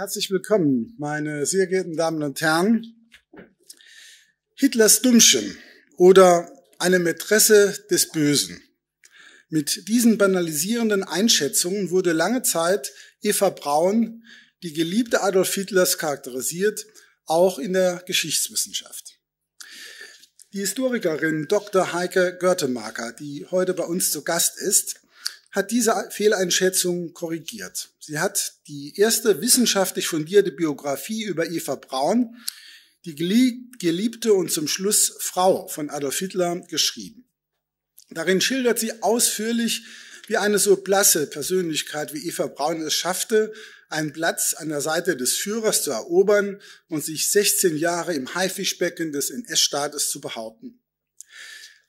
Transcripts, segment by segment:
Herzlich willkommen, meine sehr geehrten Damen und Herren. Hitlers Dummchen oder eine Mätresse des Bösen. Mit diesen banalisierenden Einschätzungen wurde lange Zeit Eva Braun, die Geliebte Adolf Hitlers, charakterisiert, auch in der Geschichtswissenschaft. Die Historikerin Dr. Heike Görtemarker, die heute bei uns zu Gast ist, hat diese Fehleinschätzung korrigiert. Sie hat die erste wissenschaftlich fundierte Biografie über Eva Braun, die geliebte und zum Schluss Frau von Adolf Hitler, geschrieben. Darin schildert sie ausführlich, wie eine so blasse Persönlichkeit wie Eva Braun es schaffte, einen Platz an der Seite des Führers zu erobern und sich 16 Jahre im Haifischbecken des NS-Staates zu behaupten.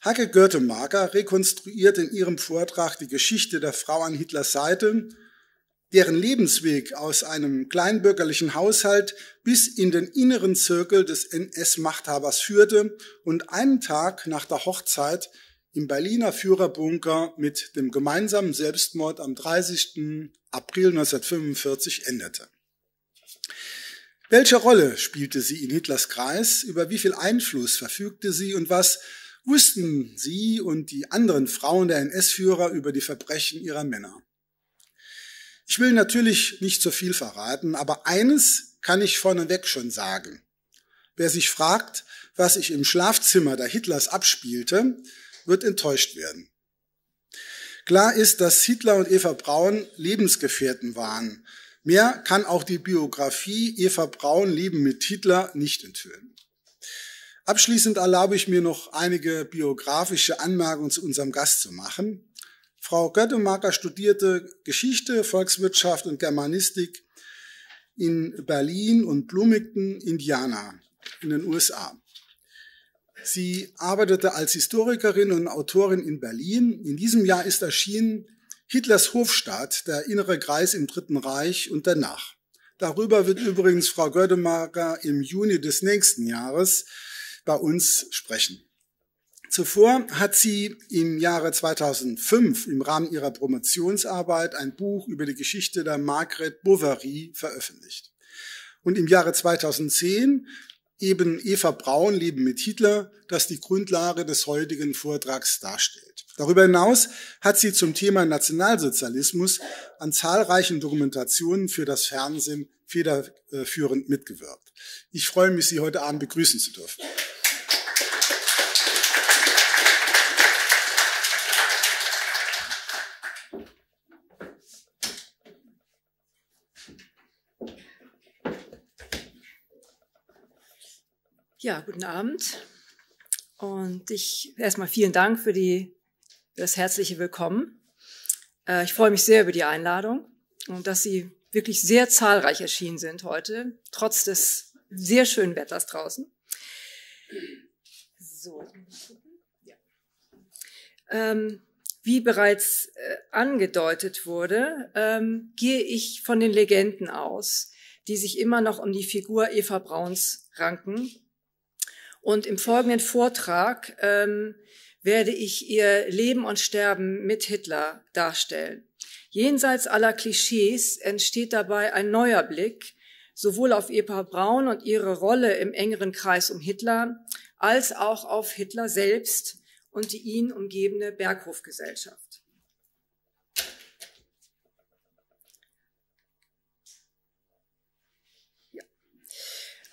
Hacke Görtemaker rekonstruiert in ihrem Vortrag die Geschichte der Frau an Hitlers Seite, deren Lebensweg aus einem kleinbürgerlichen Haushalt bis in den inneren Zirkel des NS-Machthabers führte und einen Tag nach der Hochzeit im Berliner Führerbunker mit dem gemeinsamen Selbstmord am 30. April 1945 endete. Welche Rolle spielte sie in Hitlers Kreis? Über wie viel Einfluss verfügte sie und was wussten sie und die anderen Frauen der NS-Führer über die Verbrechen ihrer Männer. Ich will natürlich nicht so viel verraten, aber eines kann ich vorneweg schon sagen. Wer sich fragt, was ich im Schlafzimmer der Hitlers abspielte, wird enttäuscht werden. Klar ist, dass Hitler und Eva Braun Lebensgefährten waren. Mehr kann auch die Biografie Eva Braun Leben mit Hitler nicht enthüllen. Abschließend erlaube ich mir noch einige biografische Anmerkungen zu unserem Gast zu machen. Frau Göttemarker studierte Geschichte, Volkswirtschaft und Germanistik in Berlin und Bloomington, Indiana, in den USA. Sie arbeitete als Historikerin und Autorin in Berlin. In diesem Jahr ist erschienen Hitlers Hofstaat, der innere Kreis im Dritten Reich und danach. Darüber wird übrigens Frau Göttemacher im Juni des nächsten Jahres bei uns sprechen. Zuvor hat sie im Jahre 2005 im Rahmen ihrer Promotionsarbeit ein Buch über die Geschichte der Margaret Bovary veröffentlicht. Und im Jahre 2010 eben Eva Braun, Leben mit Hitler, das die Grundlage des heutigen Vortrags darstellt. Darüber hinaus hat sie zum Thema Nationalsozialismus an zahlreichen Dokumentationen für das Fernsehen federführend mitgewirkt. Ich freue mich, Sie heute Abend begrüßen zu dürfen. Ja, guten Abend. Und ich erstmal vielen Dank für, die, für das herzliche Willkommen. Äh, ich freue mich sehr über die Einladung und dass Sie wirklich sehr zahlreich erschienen sind heute, trotz des sehr schönen Wetters draußen. So. Ja. Ähm, wie bereits äh, angedeutet wurde, ähm, gehe ich von den Legenden aus, die sich immer noch um die Figur Eva Brauns ranken. Und im folgenden Vortrag ähm, werde ich ihr Leben und Sterben mit Hitler darstellen. Jenseits aller Klischees entsteht dabei ein neuer Blick, sowohl auf Eva Braun und ihre Rolle im engeren Kreis um Hitler, als auch auf Hitler selbst und die ihn umgebende Berghofgesellschaft.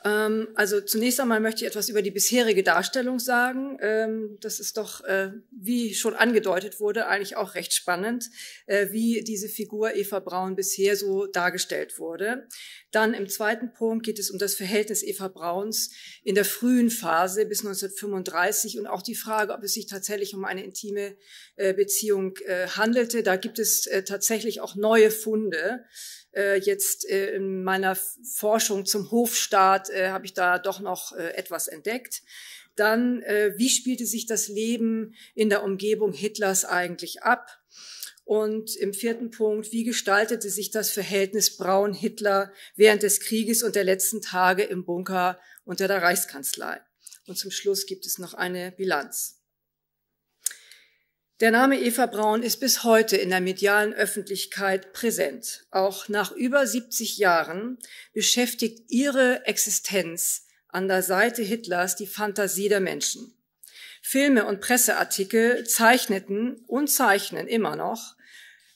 Ähm, also zunächst einmal möchte ich etwas über die bisherige Darstellung sagen. Ähm, das ist doch, äh, wie schon angedeutet wurde, eigentlich auch recht spannend, äh, wie diese Figur Eva Braun bisher so dargestellt wurde. Dann im zweiten Punkt geht es um das Verhältnis Eva Brauns in der frühen Phase bis 1935 und auch die Frage, ob es sich tatsächlich um eine intime äh, Beziehung handelte. Da gibt es tatsächlich auch neue Funde äh, jetzt äh, in meiner Forschung zum Hofstaat äh, habe ich da doch noch äh, etwas entdeckt. Dann, äh, wie spielte sich das Leben in der Umgebung Hitlers eigentlich ab? Und im vierten Punkt, wie gestaltete sich das Verhältnis Braun-Hitler während des Krieges und der letzten Tage im Bunker unter der Reichskanzlei? Und zum Schluss gibt es noch eine Bilanz. Der Name Eva Braun ist bis heute in der medialen Öffentlichkeit präsent. Auch nach über 70 Jahren beschäftigt ihre Existenz an der Seite Hitlers die Fantasie der Menschen. Filme und Presseartikel zeichneten und zeichnen immer noch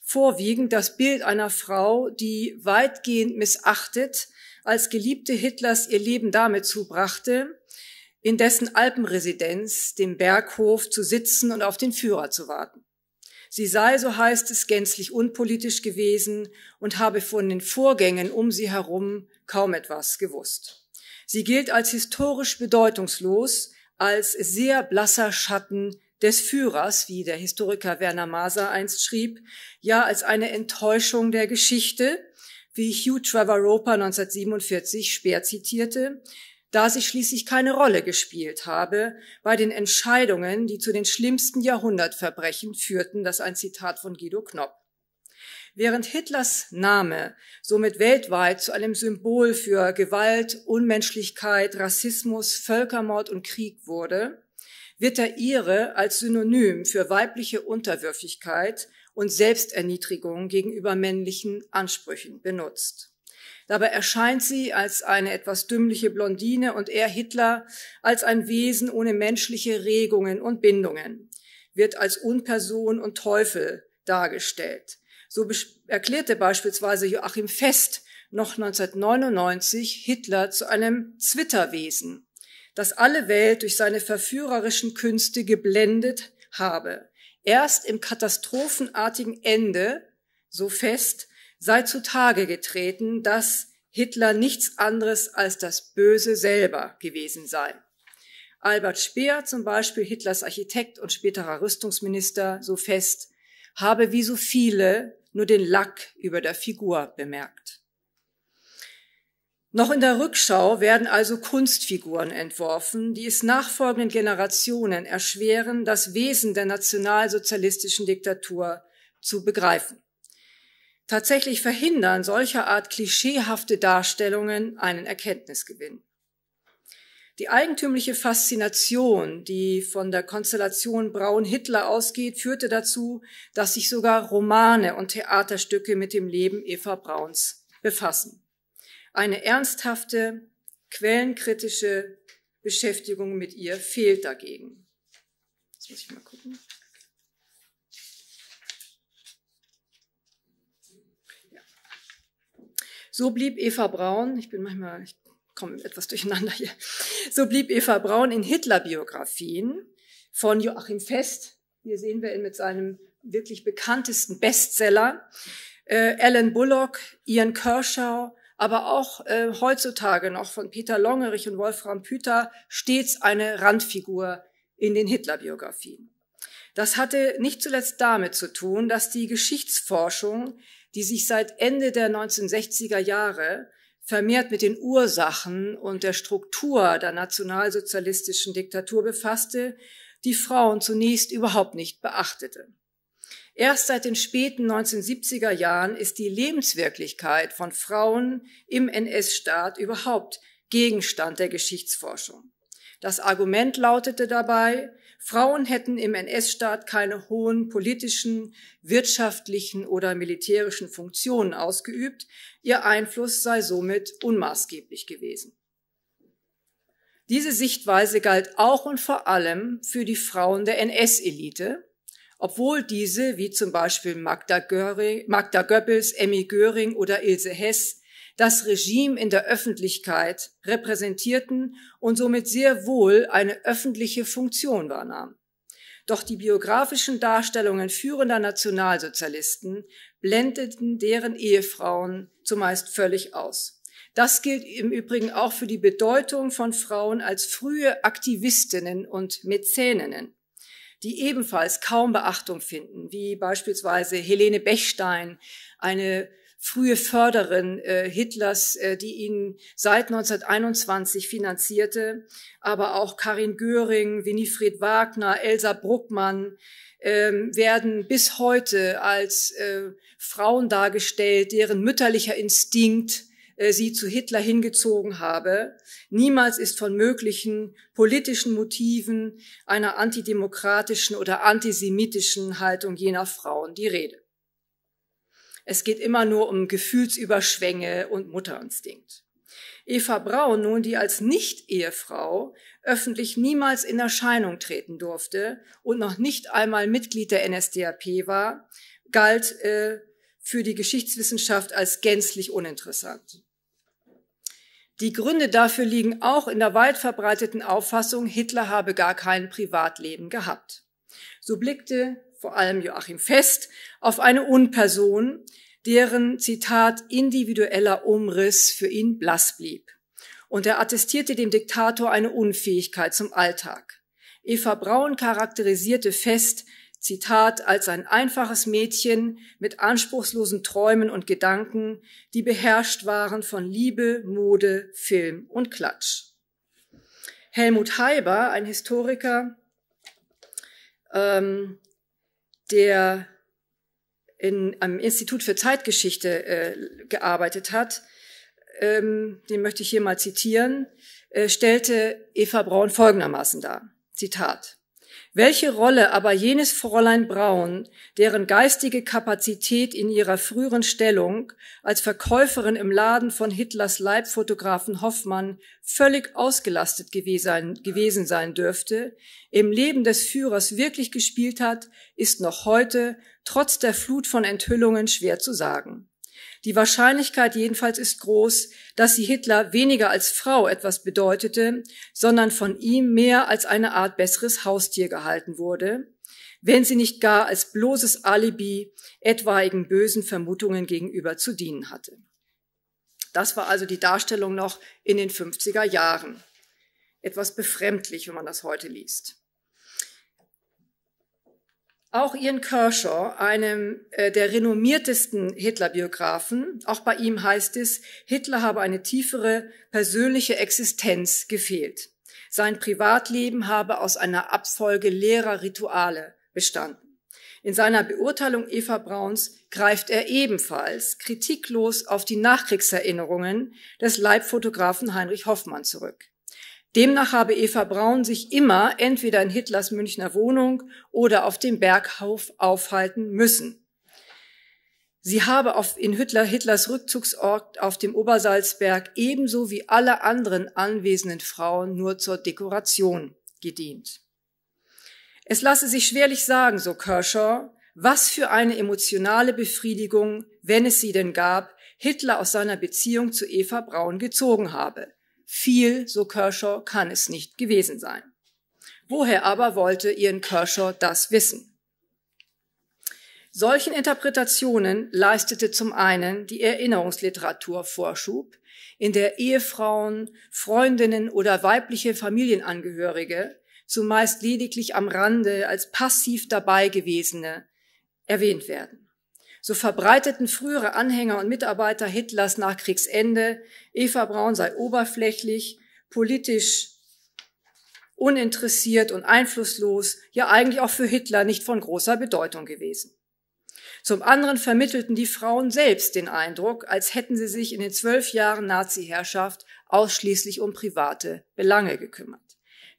vorwiegend das Bild einer Frau, die weitgehend missachtet als Geliebte Hitlers ihr Leben damit zubrachte, in dessen Alpenresidenz, dem Berghof, zu sitzen und auf den Führer zu warten. Sie sei, so heißt es, gänzlich unpolitisch gewesen und habe von den Vorgängen um sie herum kaum etwas gewusst. Sie gilt als historisch bedeutungslos, als sehr blasser Schatten des Führers, wie der Historiker Werner Maser einst schrieb, ja als eine Enttäuschung der Geschichte, wie Hugh Trevor Roper 1947 schwer zitierte, da sie schließlich keine Rolle gespielt habe bei den Entscheidungen, die zu den schlimmsten Jahrhundertverbrechen führten, das ein Zitat von Guido Knopp. Während Hitlers Name somit weltweit zu einem Symbol für Gewalt, Unmenschlichkeit, Rassismus, Völkermord und Krieg wurde, wird der ihre als Synonym für weibliche Unterwürfigkeit und Selbsterniedrigung gegenüber männlichen Ansprüchen benutzt. Dabei erscheint sie als eine etwas dümmliche Blondine und er Hitler als ein Wesen ohne menschliche Regungen und Bindungen, wird als Unperson und Teufel dargestellt. So erklärte beispielsweise Joachim Fest noch 1999 Hitler zu einem Zwitterwesen, das alle Welt durch seine verführerischen Künste geblendet habe. Erst im katastrophenartigen Ende, so fest, sei zutage getreten, dass Hitler nichts anderes als das Böse selber gewesen sei. Albert Speer, zum Beispiel Hitlers Architekt und späterer Rüstungsminister, so fest, habe wie so viele nur den Lack über der Figur bemerkt. Noch in der Rückschau werden also Kunstfiguren entworfen, die es nachfolgenden Generationen erschweren, das Wesen der nationalsozialistischen Diktatur zu begreifen. Tatsächlich verhindern solcher Art klischeehafte Darstellungen einen Erkenntnisgewinn. Die eigentümliche Faszination, die von der Konstellation Braun-Hitler ausgeht, führte dazu, dass sich sogar Romane und Theaterstücke mit dem Leben Eva Brauns befassen. Eine ernsthafte, quellenkritische Beschäftigung mit ihr fehlt dagegen. Jetzt muss ich mal gucken. So blieb Eva Braun, ich bin manchmal, ich komme etwas durcheinander hier, so blieb Eva Braun in Hitler-Biografien von Joachim Fest, hier sehen wir ihn mit seinem wirklich bekanntesten Bestseller, äh, Alan Bullock, Ian Kershaw, aber auch äh, heutzutage noch von Peter Longerich und Wolfram Püter stets eine Randfigur in den Hitler-Biografien. Das hatte nicht zuletzt damit zu tun, dass die Geschichtsforschung die sich seit Ende der 1960er Jahre vermehrt mit den Ursachen und der Struktur der nationalsozialistischen Diktatur befasste, die Frauen zunächst überhaupt nicht beachtete. Erst seit den späten 1970er Jahren ist die Lebenswirklichkeit von Frauen im NS-Staat überhaupt Gegenstand der Geschichtsforschung. Das Argument lautete dabei, Frauen hätten im NS-Staat keine hohen politischen, wirtschaftlichen oder militärischen Funktionen ausgeübt. Ihr Einfluss sei somit unmaßgeblich gewesen. Diese Sichtweise galt auch und vor allem für die Frauen der NS-Elite, obwohl diese, wie zum Beispiel Magda, Göring, Magda Goebbels, Emmy Göring oder Ilse Hess, das Regime in der Öffentlichkeit repräsentierten und somit sehr wohl eine öffentliche Funktion wahrnahmen. Doch die biografischen Darstellungen führender Nationalsozialisten blendeten deren Ehefrauen zumeist völlig aus. Das gilt im Übrigen auch für die Bedeutung von Frauen als frühe Aktivistinnen und Mäzeninnen, die ebenfalls kaum Beachtung finden, wie beispielsweise Helene Bechstein, eine frühe Förderin äh, Hitlers, äh, die ihn seit 1921 finanzierte, aber auch Karin Göring, Winifred Wagner, Elsa Bruckmann ähm, werden bis heute als äh, Frauen dargestellt, deren mütterlicher Instinkt äh, sie zu Hitler hingezogen habe. Niemals ist von möglichen politischen Motiven einer antidemokratischen oder antisemitischen Haltung jener Frauen die Rede. Es geht immer nur um Gefühlsüberschwänge und Mutterinstinkt. Eva Braun nun, die als Nicht-Ehefrau öffentlich niemals in Erscheinung treten durfte und noch nicht einmal Mitglied der NSDAP war, galt äh, für die Geschichtswissenschaft als gänzlich uninteressant. Die Gründe dafür liegen auch in der weit verbreiteten Auffassung, Hitler habe gar kein Privatleben gehabt. So blickte vor allem Joachim Fest, auf eine Unperson, deren, Zitat, individueller Umriss für ihn blass blieb. Und er attestierte dem Diktator eine Unfähigkeit zum Alltag. Eva Braun charakterisierte Fest, Zitat, als ein einfaches Mädchen mit anspruchslosen Träumen und Gedanken, die beherrscht waren von Liebe, Mode, Film und Klatsch. Helmut Heiber, ein Historiker, ähm, der in, am Institut für Zeitgeschichte äh, gearbeitet hat, ähm, den möchte ich hier mal zitieren, äh, stellte Eva Braun folgendermaßen dar. Zitat. Welche Rolle aber jenes Fräulein Braun, deren geistige Kapazität in ihrer früheren Stellung als Verkäuferin im Laden von Hitlers Leibfotografen Hoffmann völlig ausgelastet gewesen sein dürfte, im Leben des Führers wirklich gespielt hat, ist noch heute, trotz der Flut von Enthüllungen, schwer zu sagen. Die Wahrscheinlichkeit jedenfalls ist groß, dass sie Hitler weniger als Frau etwas bedeutete, sondern von ihm mehr als eine Art besseres Haustier gehalten wurde, wenn sie nicht gar als bloßes Alibi etwaigen bösen Vermutungen gegenüber zu dienen hatte. Das war also die Darstellung noch in den 50er Jahren. Etwas befremdlich, wenn man das heute liest. Auch Ian Kershaw, einem äh, der renommiertesten Hitler-Biografen, auch bei ihm heißt es, Hitler habe eine tiefere persönliche Existenz gefehlt. Sein Privatleben habe aus einer Abfolge leerer Rituale bestanden. In seiner Beurteilung Eva Brauns greift er ebenfalls kritiklos auf die Nachkriegserinnerungen des Leibfotografen Heinrich Hoffmann zurück. Demnach habe Eva Braun sich immer entweder in Hitlers Münchner Wohnung oder auf dem Berghof aufhalten müssen. Sie habe auf, in Hitler, Hitlers Rückzugsort auf dem Obersalzberg ebenso wie alle anderen anwesenden Frauen nur zur Dekoration gedient. Es lasse sich schwerlich sagen, so Kershaw, was für eine emotionale Befriedigung, wenn es sie denn gab, Hitler aus seiner Beziehung zu Eva Braun gezogen habe. Viel, so Kershaw, kann es nicht gewesen sein. Woher aber wollte Ian Kershaw das wissen? Solchen Interpretationen leistete zum einen die Erinnerungsliteratur Vorschub, in der Ehefrauen, Freundinnen oder weibliche Familienangehörige, zumeist lediglich am Rande als passiv dabei gewesene, erwähnt werden. So verbreiteten frühere Anhänger und Mitarbeiter Hitlers nach Kriegsende, Eva Braun sei oberflächlich, politisch uninteressiert und einflusslos, ja eigentlich auch für Hitler nicht von großer Bedeutung gewesen. Zum anderen vermittelten die Frauen selbst den Eindruck, als hätten sie sich in den zwölf Jahren Nazi-Herrschaft ausschließlich um private Belange gekümmert.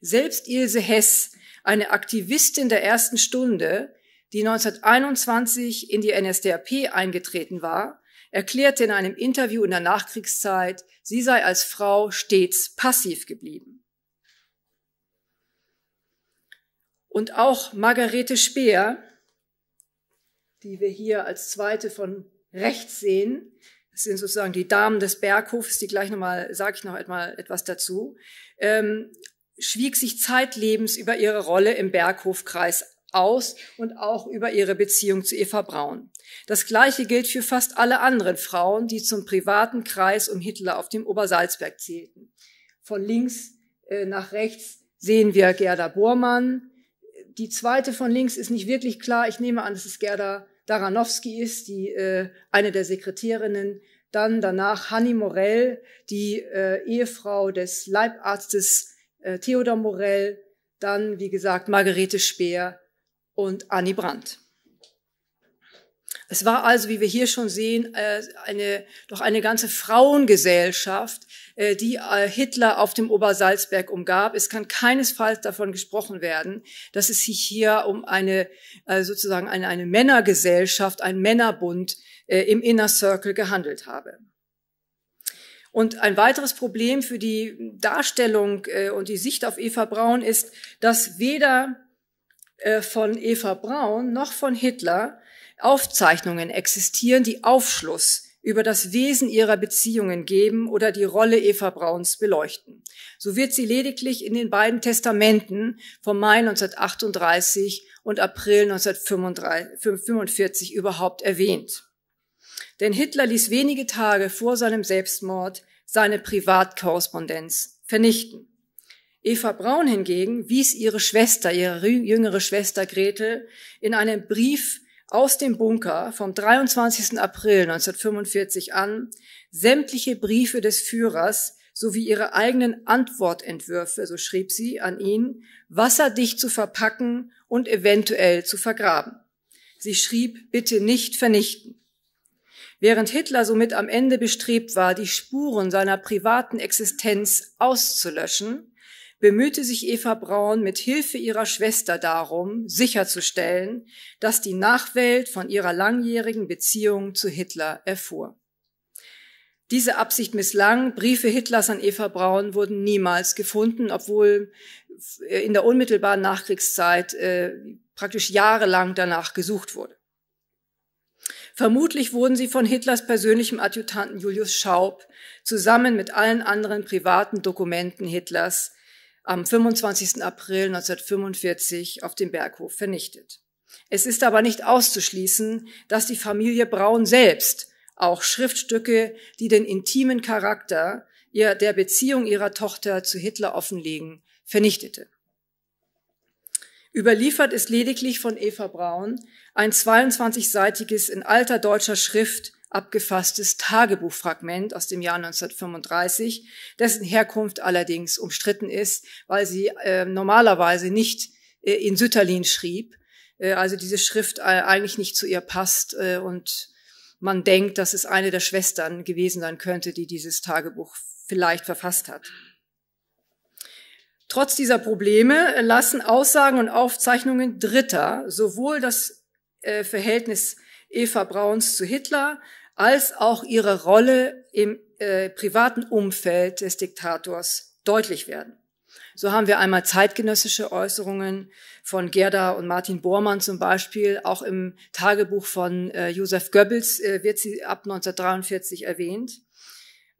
Selbst Ilse Hess, eine Aktivistin der ersten Stunde, die 1921 in die NSDAP eingetreten war, erklärte in einem Interview in der Nachkriegszeit, sie sei als Frau stets passiv geblieben. Und auch Margarete Speer, die wir hier als zweite von rechts sehen, das sind sozusagen die Damen des Berghofs, die gleich nochmal, sage ich noch einmal etwas dazu, ähm, schwieg sich zeitlebens über ihre Rolle im Berghofkreis aus und auch über ihre Beziehung zu Eva Braun. Das Gleiche gilt für fast alle anderen Frauen, die zum privaten Kreis um Hitler auf dem Obersalzberg zählten. Von links äh, nach rechts sehen wir Gerda Bormann. Die zweite von links ist nicht wirklich klar. Ich nehme an, dass es Gerda Daranowski ist, die äh, eine der Sekretärinnen. Dann danach Hanni Morell, die äh, Ehefrau des Leibarztes äh, Theodor Morell, dann, wie gesagt, Margarete Speer, und Annie Brandt. Es war also, wie wir hier schon sehen, äh, eine, doch eine ganze Frauengesellschaft, äh, die äh, Hitler auf dem Obersalzberg umgab. Es kann keinesfalls davon gesprochen werden, dass es sich hier um eine, sozusagen eine, eine Männergesellschaft, ein Männerbund im Inner Circle gehandelt habe. Und ein weiteres Problem für die Darstellung und die Sicht auf Eva Braun ist, dass weder äh, von Eva Braun noch von Hitler Aufzeichnungen existieren, die Aufschluss über das Wesen ihrer Beziehungen geben oder die Rolle Eva Brauns beleuchten. So wird sie lediglich in den beiden Testamenten vom Mai 1938 und April 1945 überhaupt erwähnt. Denn Hitler ließ wenige Tage vor seinem Selbstmord seine Privatkorrespondenz vernichten. Eva Braun hingegen wies ihre Schwester, ihre jüngere Schwester Gretel, in einem Brief aus dem Bunker vom 23. April 1945 an sämtliche Briefe des Führers sowie ihre eigenen Antwortentwürfe, so schrieb sie an ihn, wasserdicht zu verpacken und eventuell zu vergraben. Sie schrieb, bitte nicht vernichten. Während Hitler somit am Ende bestrebt war, die Spuren seiner privaten Existenz auszulöschen, bemühte sich Eva Braun mit Hilfe ihrer Schwester darum, sicherzustellen, dass die Nachwelt von ihrer langjährigen Beziehung zu Hitler erfuhr. Diese Absicht misslang. Briefe Hitlers an Eva Braun wurden niemals gefunden, obwohl äh, in der unmittelbaren Nachkriegszeit äh, praktisch jahrelang danach gesucht wurde. Vermutlich wurden sie von Hitlers persönlichem Adjutanten Julius Schaub zusammen mit allen anderen privaten Dokumenten Hitlers am 25. April 1945 auf dem Berghof vernichtet. Es ist aber nicht auszuschließen, dass die Familie Braun selbst auch Schriftstücke, die den intimen Charakter ihr, der Beziehung ihrer Tochter zu Hitler offenlegen, vernichtete. Überliefert ist lediglich von Eva Braun ein 22-seitiges in alter deutscher Schrift abgefasstes Tagebuchfragment aus dem Jahr 1935, dessen Herkunft allerdings umstritten ist, weil sie äh, normalerweise nicht äh, in Sütterlin schrieb, äh, also diese Schrift äh, eigentlich nicht zu ihr passt äh, und man denkt, dass es eine der Schwestern gewesen sein könnte, die dieses Tagebuch vielleicht verfasst hat. Trotz dieser Probleme lassen Aussagen und Aufzeichnungen Dritter sowohl das äh, Verhältnis Eva Brauns zu Hitler als auch ihre Rolle im äh, privaten Umfeld des Diktators deutlich werden. So haben wir einmal zeitgenössische Äußerungen von Gerda und Martin Bormann zum Beispiel. Auch im Tagebuch von äh, Josef Goebbels äh, wird sie ab 1943 erwähnt.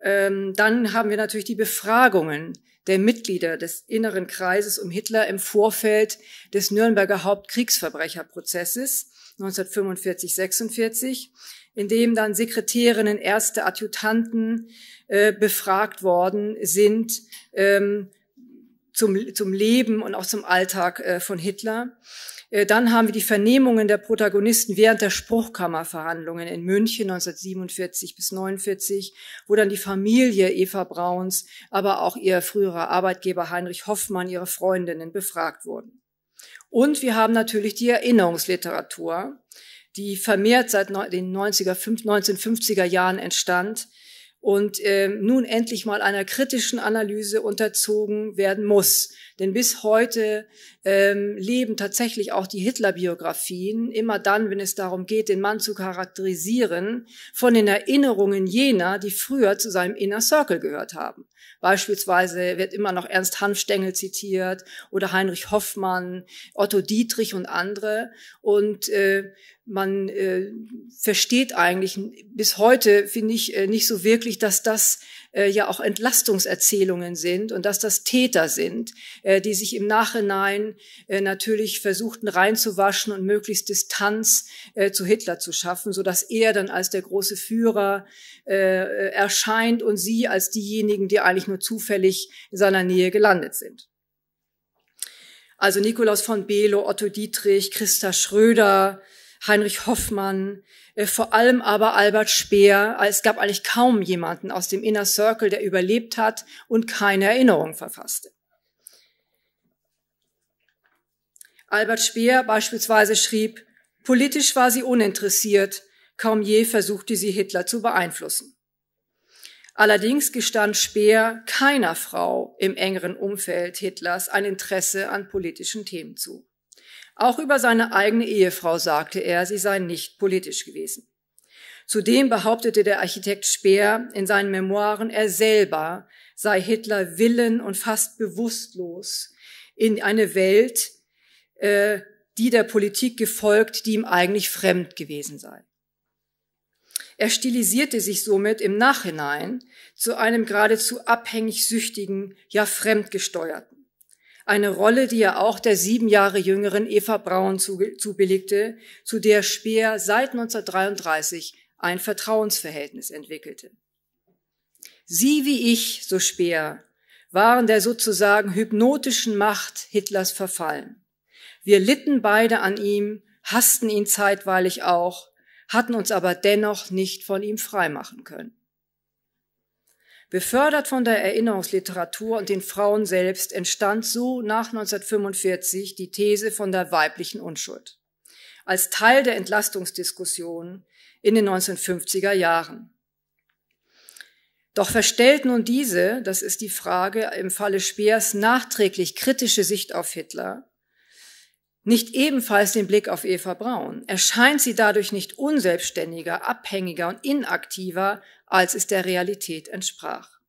Ähm, dann haben wir natürlich die Befragungen der Mitglieder des inneren Kreises um Hitler im Vorfeld des Nürnberger Hauptkriegsverbrecherprozesses 1945-46 in dem dann Sekretärinnen, erste Adjutanten äh, befragt worden sind ähm, zum, zum Leben und auch zum Alltag äh, von Hitler. Äh, dann haben wir die Vernehmungen der Protagonisten während der Spruchkammerverhandlungen in München 1947 bis 1949, wo dann die Familie Eva Brauns, aber auch ihr früherer Arbeitgeber Heinrich Hoffmann, ihre Freundinnen befragt wurden. Und wir haben natürlich die Erinnerungsliteratur, die vermehrt seit den 90er, 1950er Jahren entstand und äh, nun endlich mal einer kritischen Analyse unterzogen werden muss. Denn bis heute ähm, leben tatsächlich auch die Hitler-Biografien, immer dann, wenn es darum geht, den Mann zu charakterisieren, von den Erinnerungen jener, die früher zu seinem Inner Circle gehört haben. Beispielsweise wird immer noch Ernst Hanfstengel zitiert oder Heinrich Hoffmann, Otto Dietrich und andere. Und äh, man äh, versteht eigentlich bis heute, finde ich, äh, nicht so wirklich, dass das äh, ja auch Entlastungserzählungen sind und dass das Täter sind, äh, die sich im Nachhinein äh, natürlich versuchten reinzuwaschen und möglichst Distanz zu Hitler zu schaffen, so dass er dann als der große Führer erscheint und sie als diejenigen, die eigentlich nur zufällig in seiner Nähe gelandet sind. Also Nikolaus von Belo, Otto Dietrich, Christa Schröder, Heinrich Hoffmann, äh, vor allem aber Albert Speer. Äh, es gab eigentlich kaum jemanden aus dem Inner Circle, der überlebt hat und keine Erinnerung verfasste. Albert Speer beispielsweise schrieb, politisch war sie uninteressiert, kaum je versuchte sie Hitler zu beeinflussen. Allerdings gestand Speer keiner Frau im engeren Umfeld Hitlers ein Interesse an politischen Themen zu. Auch über seine eigene Ehefrau sagte er, sie sei nicht politisch gewesen. Zudem behauptete der Architekt Speer in seinen Memoiren, er selber sei Hitler willen und fast bewusstlos in eine Welt, äh, die der Politik gefolgt, die ihm eigentlich fremd gewesen sei. Er stilisierte sich somit im Nachhinein zu einem geradezu abhängig süchtigen, ja fremdgesteuerten. Eine Rolle, die er auch der sieben Jahre jüngeren Eva Braun zubilligte, zu der Speer seit 1933 ein Vertrauensverhältnis entwickelte. Sie wie ich, so Speer, waren der sozusagen hypnotischen Macht Hitlers verfallen. Wir litten beide an ihm, hassten ihn zeitweilig auch, hatten uns aber dennoch nicht von ihm freimachen können. Befördert von der Erinnerungsliteratur und den Frauen selbst entstand so nach 1945 die These von der weiblichen Unschuld als Teil der Entlastungsdiskussion in den 1950er Jahren. Doch verstellt nun diese, das ist die Frage im Falle Speers, nachträglich kritische Sicht auf Hitler nicht ebenfalls den Blick auf Eva Braun? Erscheint sie dadurch nicht unselbstständiger, abhängiger und inaktiver, als es der Realität entsprach?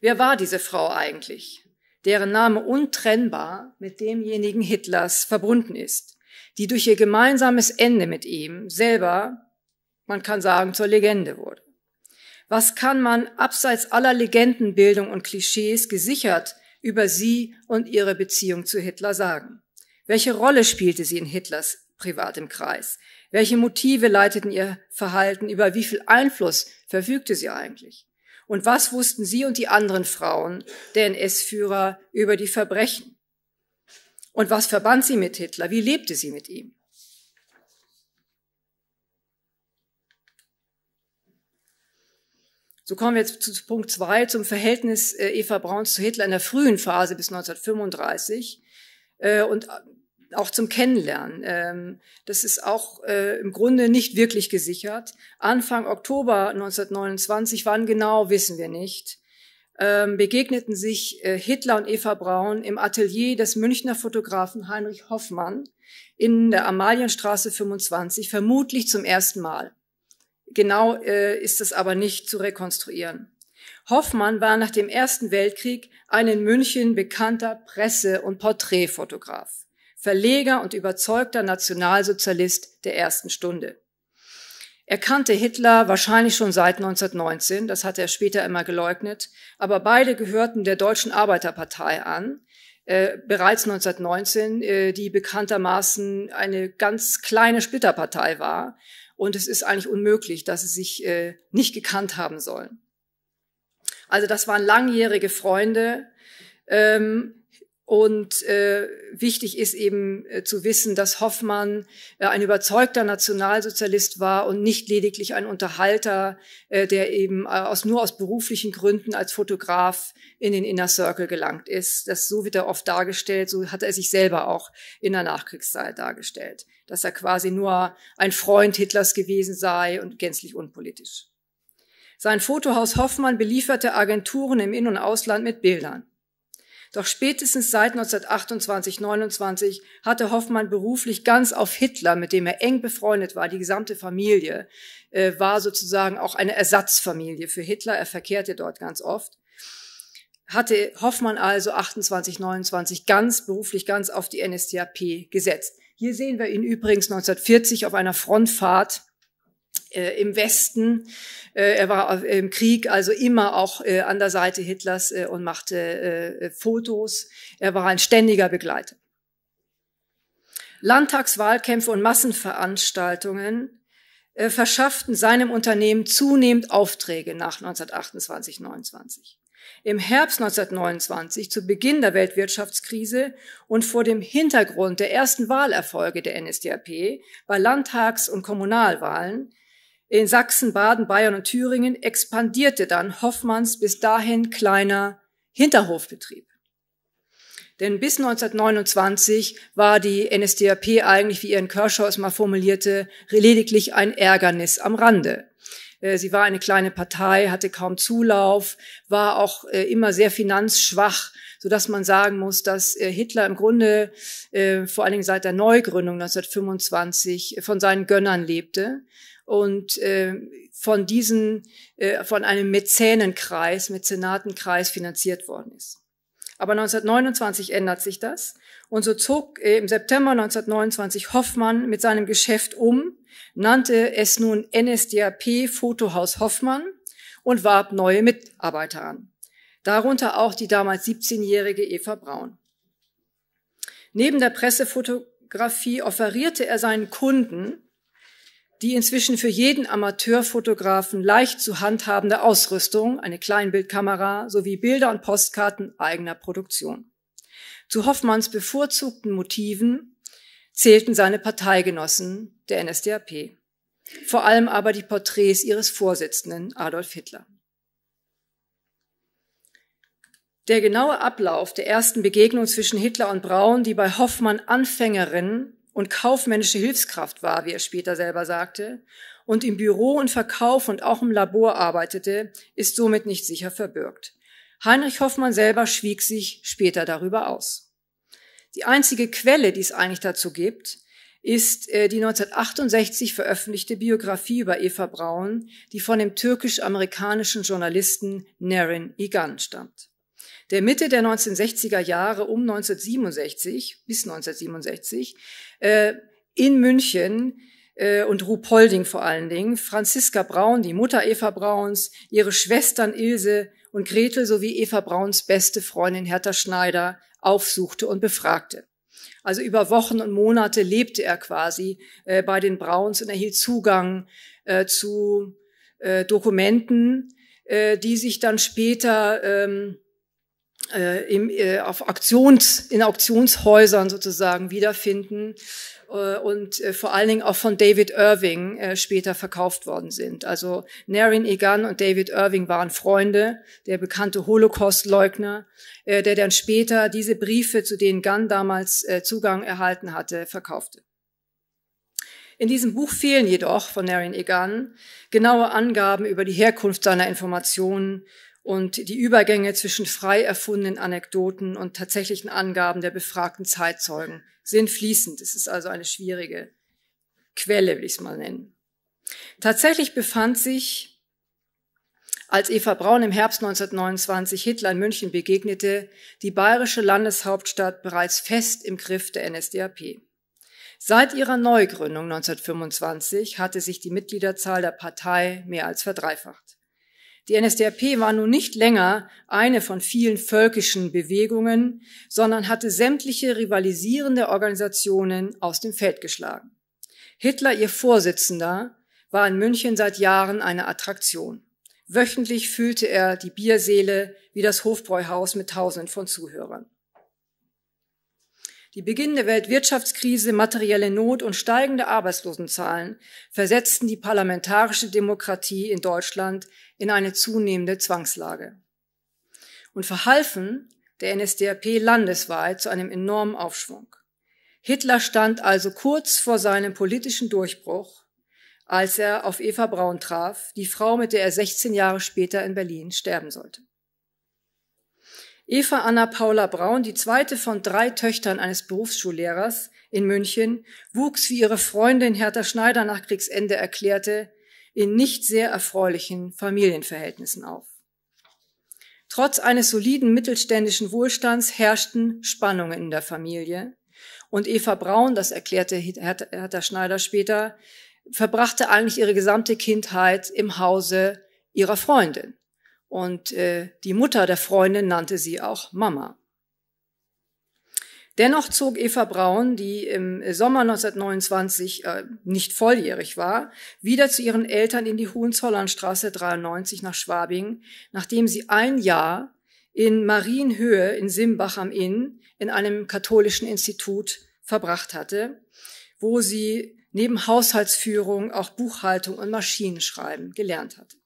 Wer war diese Frau eigentlich, deren Name untrennbar mit demjenigen Hitlers verbunden ist, die durch ihr gemeinsames Ende mit ihm selber, man kann sagen, zur Legende wurde? Was kann man abseits aller Legendenbildung und Klischees gesichert über sie und ihre Beziehung zu Hitler sagen. Welche Rolle spielte sie in Hitlers privatem Kreis? Welche Motive leiteten ihr Verhalten? Über wie viel Einfluss verfügte sie eigentlich? Und was wussten sie und die anderen Frauen der NS-Führer über die Verbrechen? Und was verband sie mit Hitler? Wie lebte sie mit ihm? So kommen wir jetzt zu Punkt zwei zum Verhältnis äh, Eva Brauns zu Hitler in der frühen Phase bis 1935 äh, und auch zum Kennenlernen. Ähm, das ist auch äh, im Grunde nicht wirklich gesichert. Anfang Oktober 1929, wann genau, wissen wir nicht, ähm, begegneten sich Hitler und Eva Braun im Atelier des Münchner Fotografen Heinrich Hoffmann in der Amalienstraße 25, vermutlich zum ersten Mal. Genau äh, ist es aber nicht zu rekonstruieren. Hoffmann war nach dem Ersten Weltkrieg ein in München bekannter Presse- und Porträtfotograf, Verleger und überzeugter Nationalsozialist der ersten Stunde. Er kannte Hitler wahrscheinlich schon seit 1919, das hat er später immer geleugnet, aber beide gehörten der Deutschen Arbeiterpartei an, äh, bereits 1919, äh, die bekanntermaßen eine ganz kleine Splitterpartei war und es ist eigentlich unmöglich, dass sie sich äh, nicht gekannt haben sollen. Also das waren langjährige Freunde. Ähm, und äh, wichtig ist eben äh, zu wissen, dass Hoffmann äh, ein überzeugter Nationalsozialist war und nicht lediglich ein Unterhalter, äh, der eben äh, aus, nur aus beruflichen Gründen als Fotograf in den Inner Circle gelangt ist. Das so wird er oft dargestellt, so hat er sich selber auch in der Nachkriegszeit dargestellt, dass er quasi nur ein Freund Hitlers gewesen sei und gänzlich unpolitisch. Sein Fotohaus Hoffmann belieferte Agenturen im In- und Ausland mit Bildern. Doch spätestens seit 1928, 29 hatte Hoffmann beruflich ganz auf Hitler, mit dem er eng befreundet war, die gesamte Familie, äh, war sozusagen auch eine Ersatzfamilie für Hitler. Er verkehrte dort ganz oft hatte Hoffmann also 28, 29 ganz beruflich ganz auf die NSDAP gesetzt. Hier sehen wir ihn übrigens 1940 auf einer Frontfahrt äh, im Westen. Äh, er war im Krieg also immer auch äh, an der Seite Hitlers äh, und machte äh, Fotos. Er war ein ständiger Begleiter. Landtagswahlkämpfe und Massenveranstaltungen äh, verschafften seinem Unternehmen zunehmend Aufträge nach 1928, 29. Im Herbst 1929, zu Beginn der Weltwirtschaftskrise und vor dem Hintergrund der ersten Wahlerfolge der NSDAP bei Landtags- und Kommunalwahlen, in Sachsen, Baden, Bayern und Thüringen expandierte dann Hoffmanns bis dahin kleiner Hinterhofbetrieb. Denn bis 1929 war die NSDAP eigentlich, wie Ian Kershaw es mal formulierte, lediglich ein Ärgernis am Rande. Äh, sie war eine kleine Partei, hatte kaum Zulauf, war auch äh, immer sehr finanzschwach, so dass man sagen muss, dass äh, Hitler im Grunde vor allen Dingen seit der Neugründung 1925 von seinen Gönnern lebte und äh, von diesen, äh, von einem Mäzenenkreis, Mäzenatenkreis finanziert worden ist. Aber 1929 ändert sich das. Und so zog äh, im September 1929 Hoffmann mit seinem Geschäft um, nannte es nun NSDAP Fotohaus Hoffmann und warb neue Mitarbeiter an. Darunter auch die damals 17-jährige Eva Braun. Neben der Pressefotografie offerierte er seinen Kunden die inzwischen für jeden Amateurfotografen leicht zu handhabende Ausrüstung, eine Kleinbildkamera sowie Bilder und Postkarten eigener Produktion. Zu Hoffmanns bevorzugten Motiven zählten seine Parteigenossen der NSDAP, vor allem aber die Porträts ihres Vorsitzenden Adolf Hitler. Der genaue Ablauf der ersten Begegnung zwischen Hitler und Braun, die bei Hoffmann Anfängerin und kaufmännische Hilfskraft war, wie er später selber sagte, und im Büro und Verkauf und auch im Labor arbeitete, ist somit nicht sicher verbürgt. Heinrich Hoffmann selber schwieg sich später darüber aus. Die einzige Quelle, die es eigentlich dazu gibt, ist äh, die 1968 veröffentlichte Biografie über Eva Braun, die von dem türkisch-amerikanischen Journalisten Narin Igan stammt der Mitte der 1960er Jahre um 1967 bis 1967 äh, in München äh, und Rupolding vor allen Dingen, Franziska Braun, die Mutter Eva Brauns, ihre Schwestern Ilse und Gretel sowie Eva Brauns beste Freundin Hertha Schneider aufsuchte und befragte. Also über Wochen und Monate lebte er quasi äh, bei den Brauns und erhielt Zugang äh, zu äh, Dokumenten, äh, die sich dann später ähm, äh, im, äh, auf Auktions, in Auktionshäusern sozusagen wiederfinden äh, und äh, vor allen Dingen auch von David Irving äh, später verkauft worden sind. Also Narin Egan und David Irving waren Freunde, der bekannte Holocaust-Leugner, äh, der dann später diese Briefe, zu denen Gunn damals äh, Zugang erhalten hatte, verkaufte. In diesem Buch fehlen jedoch von Narin Egan genaue Angaben über die Herkunft seiner Informationen und die Übergänge zwischen frei erfundenen Anekdoten und tatsächlichen Angaben der befragten Zeitzeugen sind fließend. Es ist also eine schwierige Quelle, will ich es mal nennen. Tatsächlich befand sich, als Eva Braun im Herbst 1929 Hitler in München begegnete, die bayerische Landeshauptstadt bereits fest im Griff der NSDAP. Seit ihrer Neugründung 1925 hatte sich die Mitgliederzahl der Partei mehr als verdreifacht. Die NSDAP war nun nicht länger eine von vielen völkischen Bewegungen, sondern hatte sämtliche rivalisierende Organisationen aus dem Feld geschlagen. Hitler, ihr Vorsitzender, war in München seit Jahren eine Attraktion. Wöchentlich fühlte er die Bierseele wie das Hofbräuhaus mit Tausenden von Zuhörern. Die beginnende Weltwirtschaftskrise, materielle Not und steigende Arbeitslosenzahlen versetzten die parlamentarische Demokratie in Deutschland in eine zunehmende Zwangslage und verhalfen der NSDAP landesweit zu einem enormen Aufschwung. Hitler stand also kurz vor seinem politischen Durchbruch, als er auf Eva Braun traf, die Frau, mit der er 16 Jahre später in Berlin sterben sollte. Eva Anna Paula Braun, die zweite von drei Töchtern eines Berufsschullehrers in München, wuchs, wie ihre Freundin Hertha Schneider nach Kriegsende erklärte, in nicht sehr erfreulichen Familienverhältnissen auf. Trotz eines soliden mittelständischen Wohlstands herrschten Spannungen in der Familie. Und Eva Braun, das erklärte Hertha Schneider später, verbrachte eigentlich ihre gesamte Kindheit im Hause ihrer Freundin. Und äh, die Mutter der Freundin nannte sie auch Mama. Dennoch zog Eva Braun, die im Sommer 1929 äh, nicht volljährig war, wieder zu ihren Eltern in die Hohenzollernstraße 93 nach Schwabing, nachdem sie ein Jahr in Marienhöhe in Simbach am Inn in einem katholischen Institut verbracht hatte, wo sie neben Haushaltsführung auch Buchhaltung und Maschinenschreiben gelernt hatte.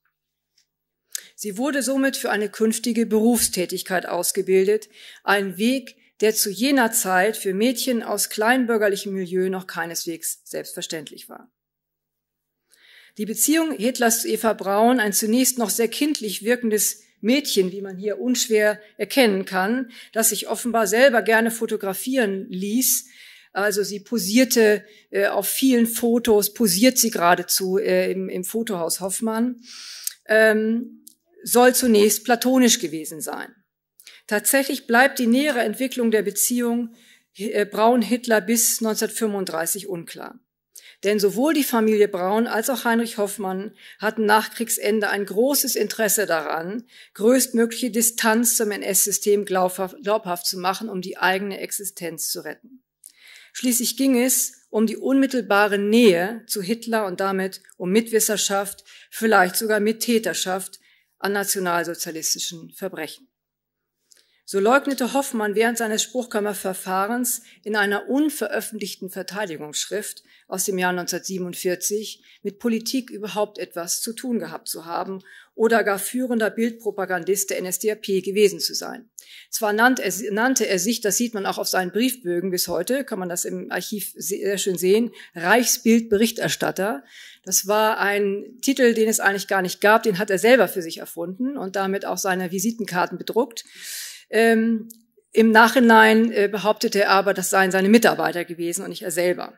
Sie wurde somit für eine künftige Berufstätigkeit ausgebildet, ein Weg, der zu jener Zeit für Mädchen aus kleinbürgerlichem Milieu noch keineswegs selbstverständlich war. Die Beziehung Hitlers zu Eva Braun, ein zunächst noch sehr kindlich wirkendes Mädchen, wie man hier unschwer erkennen kann, das sich offenbar selber gerne fotografieren ließ. Also sie posierte äh, auf vielen Fotos, posiert sie geradezu äh, im, im, Fotohaus Hoffmann, ähm, soll zunächst platonisch gewesen sein. Tatsächlich bleibt die nähere Entwicklung der Beziehung äh, Braun-Hitler bis 1935 unklar. Denn sowohl die Familie Braun als auch Heinrich Hoffmann hatten nach Kriegsende ein großes Interesse daran, größtmögliche Distanz zum NS-System glaubhaft zu machen, um die eigene Existenz zu retten. Schließlich ging es um die unmittelbare Nähe zu Hitler und damit um Mitwisserschaft, vielleicht sogar Mittäterschaft an nationalsozialistischen Verbrechen. So leugnete Hoffmann während seines Spruchkammerverfahrens in einer unveröffentlichten Verteidigungsschrift aus dem Jahr 1947 mit Politik überhaupt etwas zu tun gehabt zu haben oder gar führender Bildpropagandist der NSDAP gewesen zu sein. Zwar nannte er, nannte er sich, das sieht man auch auf seinen Briefbögen bis heute, kann man das im Archiv sehr schön sehen, Reichsbildberichterstatter. Das war ein Titel, den es eigentlich gar nicht gab, den hat er selber für sich erfunden und damit auch seine Visitenkarten bedruckt. Ähm, Im Nachhinein äh, behauptete er aber, das seien seine Mitarbeiter gewesen und nicht er selber.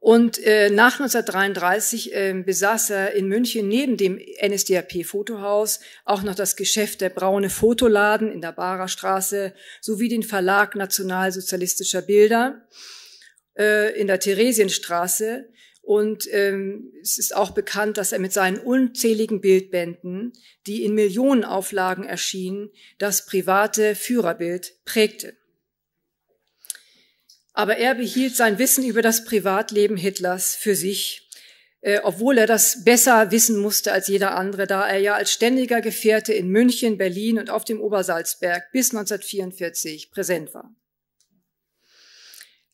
Und äh, nach 1933 äh, besaß er in München neben dem NSDAP-Fotohaus auch noch das Geschäft der Braune Fotoladen in der Barer Straße sowie den Verlag nationalsozialistischer Bilder äh, in der Theresienstraße, und ähm, es ist auch bekannt, dass er mit seinen unzähligen Bildbänden, die in Millionenauflagen erschienen, das private Führerbild prägte. Aber er behielt sein Wissen über das Privatleben Hitlers für sich, äh, obwohl er das besser wissen musste als jeder andere, da er ja als ständiger Gefährte in München, Berlin und auf dem Obersalzberg bis 1944 präsent war.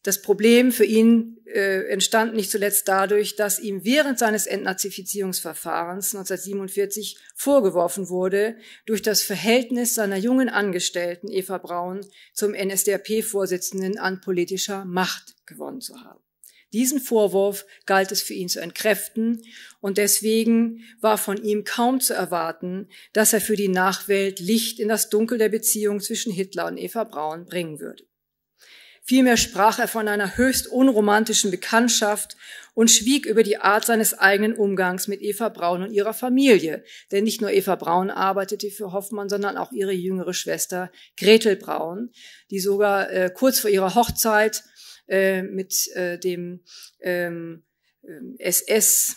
Das Problem für ihn äh, entstand nicht zuletzt dadurch, dass ihm während seines Entnazifizierungsverfahrens 1947 vorgeworfen wurde, durch das Verhältnis seiner jungen Angestellten Eva Braun zum NSDAP-Vorsitzenden an politischer Macht gewonnen zu haben. Diesen Vorwurf galt es für ihn zu entkräften und deswegen war von ihm kaum zu erwarten, dass er für die Nachwelt Licht in das Dunkel der Beziehung zwischen Hitler und Eva Braun bringen würde. Vielmehr sprach er von einer höchst unromantischen Bekanntschaft und schwieg über die Art seines eigenen Umgangs mit Eva Braun und ihrer Familie. Denn nicht nur Eva Braun arbeitete für Hoffmann, sondern auch ihre jüngere Schwester Gretel Braun, die sogar äh, kurz vor ihrer Hochzeit äh, mit äh, dem ähm, SS äh,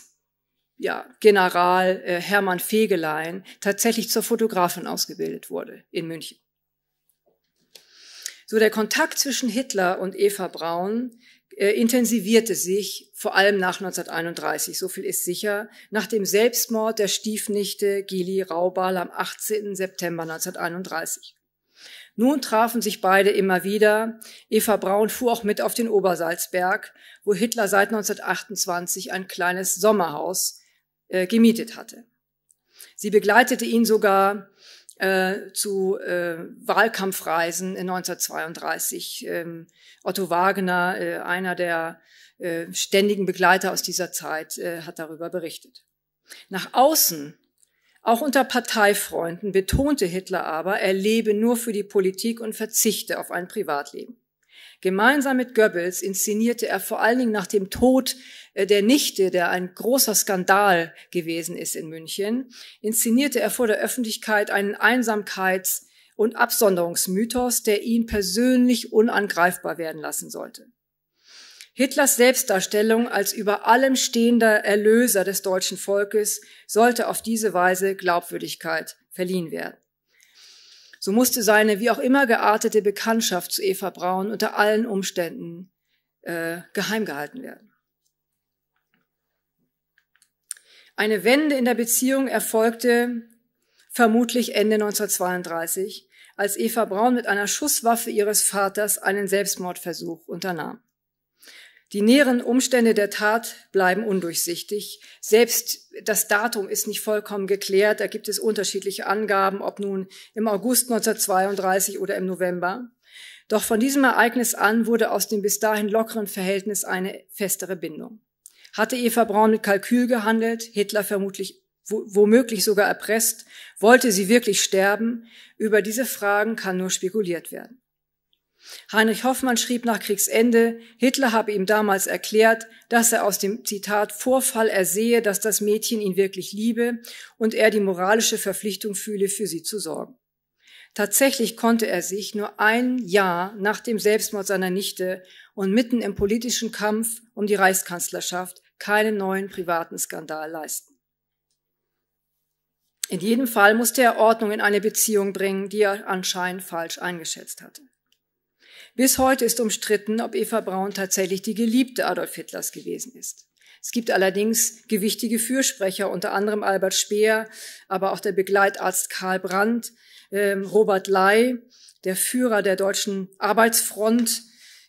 ja, General äh, Hermann Fegelein tatsächlich zur Fotografin ausgebildet wurde in München. So der Kontakt zwischen Hitler und Eva Braun äh, intensivierte sich vor allem nach 1931, so viel ist sicher, nach dem Selbstmord der Stiefnichte Gili Raubal am 18. September 1931. Nun trafen sich beide immer wieder. Eva Braun fuhr auch mit auf den Obersalzberg, wo Hitler seit 1928 ein kleines Sommerhaus äh, gemietet hatte. Sie begleitete ihn sogar äh, zu äh, Wahlkampfreisen in 1932. Ähm, Otto Wagner, äh, einer der äh, ständigen Begleiter aus dieser Zeit, äh, hat darüber berichtet. Nach außen, auch unter Parteifreunden, betonte Hitler aber, er lebe nur für die Politik und verzichte auf ein Privatleben. Gemeinsam mit Goebbels inszenierte er vor allen Dingen nach dem Tod äh, der Nichte, der ein großer Skandal gewesen ist in München, inszenierte er vor der Öffentlichkeit einen Einsamkeits- und Absonderungsmythos, der ihn persönlich unangreifbar werden lassen sollte. Hitlers Selbstdarstellung als über allem stehender Erlöser des deutschen Volkes sollte auf diese Weise Glaubwürdigkeit verliehen werden. So musste seine wie auch immer geartete Bekanntschaft zu Eva Braun unter allen Umständen äh, geheim gehalten werden. Eine Wende in der Beziehung erfolgte vermutlich Ende 1932, als Eva Braun mit einer Schusswaffe ihres Vaters einen Selbstmordversuch unternahm. Die näheren Umstände der Tat bleiben undurchsichtig. Selbst das Datum ist nicht vollkommen geklärt. Da gibt es unterschiedliche Angaben, ob nun im August 1932 oder im November. Doch von diesem Ereignis an wurde aus dem bis dahin lockeren Verhältnis eine festere Bindung. Hatte Eva Braun mit Kalkül gehandelt, Hitler vermutlich womöglich sogar erpresst, wollte sie wirklich sterben? Über diese Fragen kann nur spekuliert werden. Heinrich Hoffmann schrieb nach Kriegsende, Hitler habe ihm damals erklärt, dass er aus dem Zitat Vorfall ersehe, dass das Mädchen ihn wirklich liebe und er die moralische Verpflichtung fühle, für sie zu sorgen. Tatsächlich konnte er sich nur ein Jahr nach dem Selbstmord seiner Nichte und mitten im politischen Kampf um die Reichskanzlerschaft keinen neuen privaten Skandal leisten. In jedem Fall musste er Ordnung in eine Beziehung bringen, die er anscheinend falsch eingeschätzt hatte. Bis heute ist umstritten, ob Eva Braun tatsächlich die Geliebte Adolf Hitlers gewesen ist. Es gibt allerdings gewichtige Fürsprecher, unter anderem Albert Speer, aber auch der Begleitarzt Karl Brandt, äh, Robert Ley, der Führer der deutschen Arbeitsfront,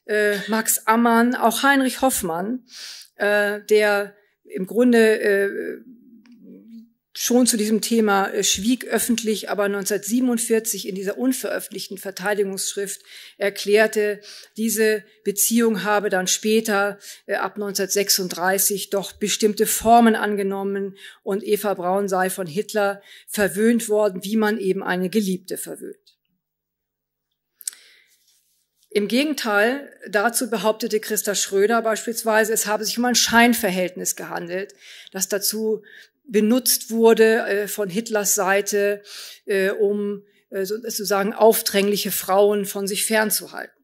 äh, Max Ammann, auch Heinrich Hoffmann, äh, der im Grunde äh, schon zu diesem Thema äh, schwieg öffentlich, aber 1947 in dieser unveröffentlichten Verteidigungsschrift erklärte, diese Beziehung habe dann später äh, ab 1936 doch bestimmte Formen angenommen und Eva Braun sei von Hitler verwöhnt worden, wie man eben eine Geliebte verwöhnt. Im Gegenteil, dazu behauptete Christa Schröder beispielsweise, es habe sich um ein Scheinverhältnis gehandelt, das dazu benutzt wurde äh, von Hitlers Seite, äh, um äh, sozusagen aufdrängliche Frauen von sich fernzuhalten.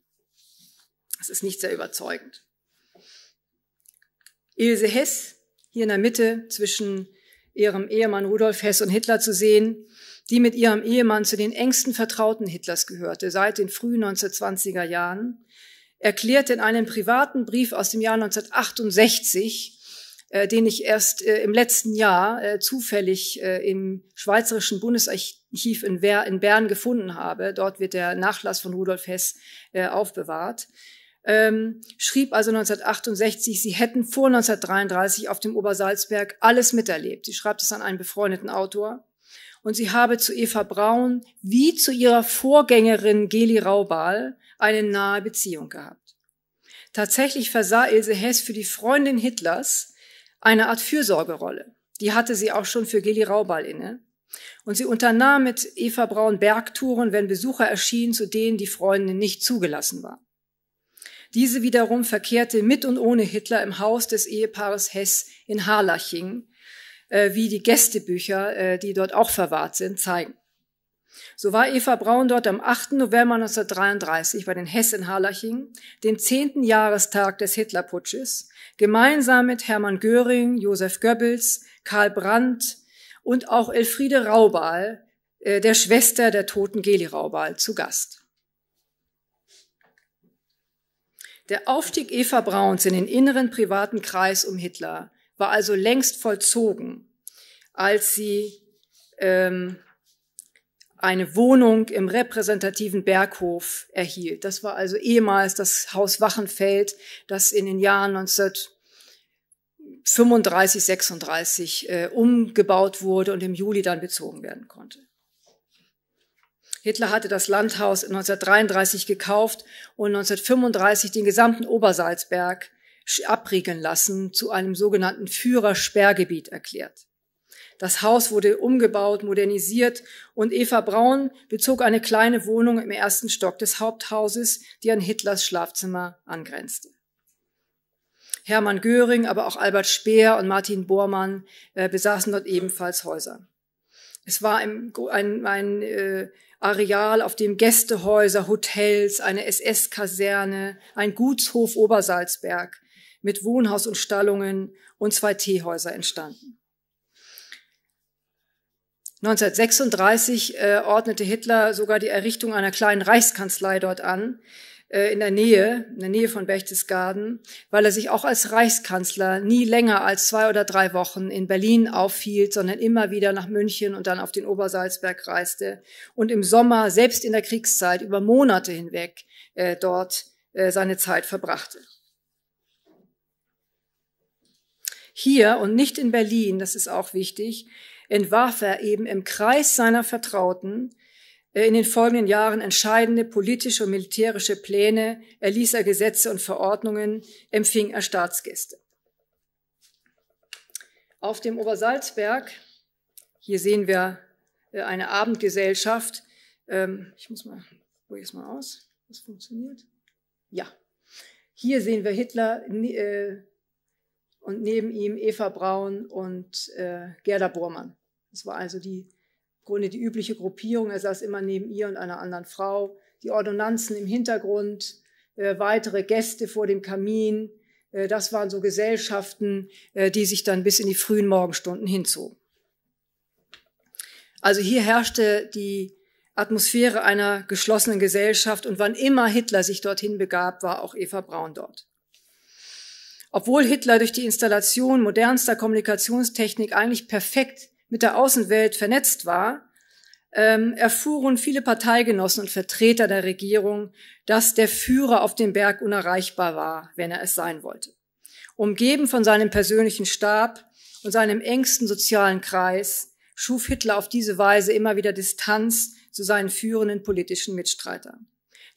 Das ist nicht sehr überzeugend. Ilse Hess, hier in der Mitte zwischen ihrem Ehemann Rudolf Hess und Hitler zu sehen, die mit ihrem Ehemann zu den engsten Vertrauten Hitlers gehörte, seit den frühen 1920er Jahren, erklärte in einem privaten Brief aus dem Jahr 1968, äh, den ich erst äh, im letzten Jahr äh, zufällig äh, im Schweizerischen Bundesarchiv in, Wer in Bern gefunden habe. Dort wird der Nachlass von Rudolf Hess äh, aufbewahrt. Ähm, schrieb also 1968, sie hätten vor 1933 auf dem Obersalzberg alles miterlebt. Sie schreibt es an einen befreundeten Autor. Und sie habe zu Eva Braun wie zu ihrer Vorgängerin Geli Raubal eine nahe Beziehung gehabt. Tatsächlich versah Ilse Hess für die Freundin Hitlers eine Art Fürsorgerolle. Die hatte sie auch schon für Geli Raubal inne. Und sie unternahm mit Eva Braun Bergtouren, wenn Besucher erschienen, zu denen die Freundin nicht zugelassen war. Diese wiederum verkehrte mit und ohne Hitler im Haus des Ehepaares Hess in Harlaching, äh, wie die Gästebücher, äh, die dort auch verwahrt sind, zeigen. So war Eva Braun dort am 8. November 1933 bei den Hess in Harlaching, den zehnten Jahrestag des Hitlerputsches, gemeinsam mit Hermann Göring, Josef Goebbels, Karl Brandt und auch Elfriede Raubal, äh, der Schwester der toten Geli Raubal, zu Gast. Der Aufstieg Eva Brauns in den inneren privaten Kreis um Hitler war also längst vollzogen, als sie ähm, eine Wohnung im repräsentativen Berghof erhielt. Das war also ehemals das Haus Wachenfeld, das in den Jahren 1935, 36 äh, umgebaut wurde und im Juli dann bezogen werden konnte. Hitler hatte das Landhaus 1933 gekauft und 1935 den gesamten Obersalzberg abriegeln lassen, zu einem sogenannten Führersperrgebiet erklärt. Das Haus wurde umgebaut, modernisiert und Eva Braun bezog eine kleine Wohnung im ersten Stock des Haupthauses, die an Hitlers Schlafzimmer angrenzte. Hermann Göring, aber auch Albert Speer und Martin Bormann äh, besaßen dort ebenfalls Häuser. Es war ein, ein, ein äh, Areal, auf dem Gästehäuser, Hotels, eine SS-Kaserne, ein Gutshof Obersalzberg mit Wohnhaus und Stallungen und zwei Teehäuser entstanden. 1936 äh, ordnete Hitler sogar die Errichtung einer kleinen Reichskanzlei dort an, äh, in der Nähe, in der Nähe von Berchtesgaden, weil er sich auch als Reichskanzler nie länger als zwei oder drei Wochen in Berlin aufhielt, sondern immer wieder nach München und dann auf den Obersalzberg reiste und im Sommer, selbst in der Kriegszeit, über Monate hinweg äh, dort äh, seine Zeit verbrachte. Hier und nicht in Berlin, das ist auch wichtig, entwarf er eben im Kreis seiner Vertrauten äh, in den folgenden Jahren entscheidende politische und militärische Pläne, erließ er Gesetze und Verordnungen, empfing er Staatsgäste. Auf dem Obersalzberg, hier sehen wir äh, eine Abendgesellschaft. Ähm, ich muss mal, wo es mal aus? Das funktioniert. Ja. Hier sehen wir Hitler äh, und neben ihm Eva Braun und äh, Gerda Bormann. Das war also die im Grunde die übliche Gruppierung. Er saß immer neben ihr und einer anderen Frau. Die Ordonnanzen im Hintergrund, äh, weitere Gäste vor dem Kamin. Äh, das waren so Gesellschaften, äh, die sich dann bis in die frühen Morgenstunden hinzogen. Also hier herrschte die Atmosphäre einer geschlossenen Gesellschaft und wann immer Hitler sich dorthin begab, war auch Eva Braun dort. Obwohl Hitler durch die Installation modernster Kommunikationstechnik eigentlich perfekt mit der Außenwelt vernetzt war, ähm, erfuhren viele Parteigenossen und Vertreter der Regierung, dass der Führer auf dem Berg unerreichbar war, wenn er es sein wollte. Umgeben von seinem persönlichen Stab und seinem engsten sozialen Kreis schuf Hitler auf diese Weise immer wieder Distanz zu seinen führenden politischen Mitstreitern.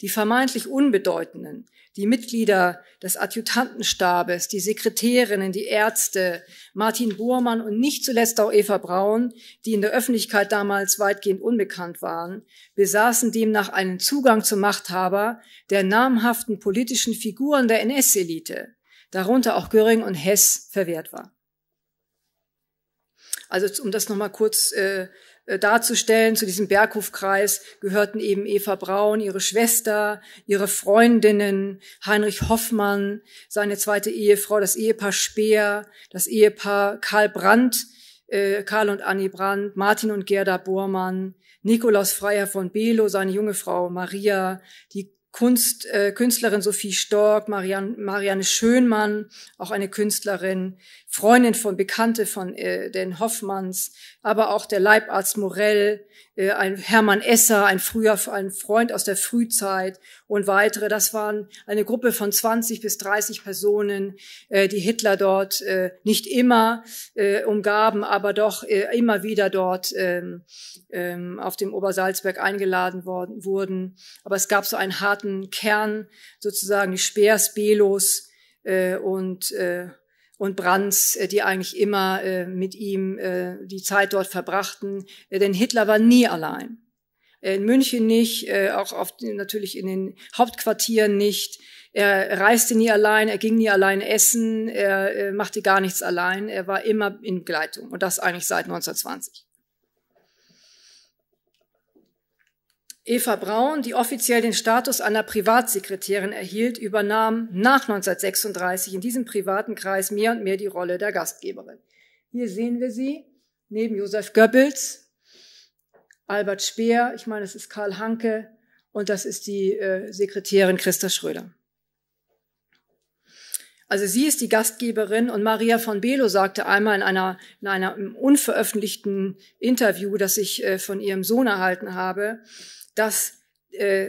Die vermeintlich Unbedeutenden, die Mitglieder des Adjutantenstabes, die Sekretärinnen, die Ärzte, Martin Burmann und nicht zuletzt auch Eva Braun, die in der Öffentlichkeit damals weitgehend unbekannt waren, besaßen demnach einen Zugang zum Machthaber der namhaften politischen Figuren der NS-Elite, darunter auch Göring und Hess verwehrt war. Also um das nochmal kurz äh, äh, darzustellen. Zu diesem Berghofkreis gehörten eben Eva Braun, ihre Schwester, ihre Freundinnen, Heinrich Hoffmann, seine zweite Ehefrau, das Ehepaar Speer, das Ehepaar Karl Brandt, äh, Karl und Annie Brandt, Martin und Gerda Bormann, Nikolaus Freiherr von Belo, seine junge Frau Maria, die Kunst, äh, Künstlerin Sophie Stork, Marianne, Marianne Schönmann, auch eine Künstlerin, Freundin von Bekannte von äh, den Hoffmanns, aber auch der Leibarzt Morell, äh, ein Hermann Esser, ein früher ein Freund aus der Frühzeit und weitere. Das waren eine Gruppe von 20 bis 30 Personen, äh, die Hitler dort äh, nicht immer äh, umgaben, aber doch äh, immer wieder dort ähm, ähm, auf dem Obersalzberg eingeladen worden wurden. Aber es gab so einen harten Kern, sozusagen die Speers, Belos äh, und äh, und Brands, äh, die eigentlich immer äh, mit ihm äh, die Zeit dort verbrachten. Äh, denn Hitler war nie allein. Äh, in München nicht, äh, auch auf, natürlich in den Hauptquartieren nicht. Er reiste nie allein, er ging nie allein essen, er äh, machte gar nichts allein. Er war immer in Begleitung und das eigentlich seit 1920. Eva Braun, die offiziell den Status einer Privatsekretärin erhielt, übernahm nach 1936 in diesem privaten Kreis mehr und mehr die Rolle der Gastgeberin. Hier sehen wir sie neben Josef Goebbels, Albert Speer, ich meine, es ist Karl Hanke und das ist die äh, Sekretärin Christa Schröder. Also sie ist die Gastgeberin und Maria von Belo sagte einmal in einer, in einer unveröffentlichten Interview, das ich äh, von ihrem Sohn erhalten habe, dass äh,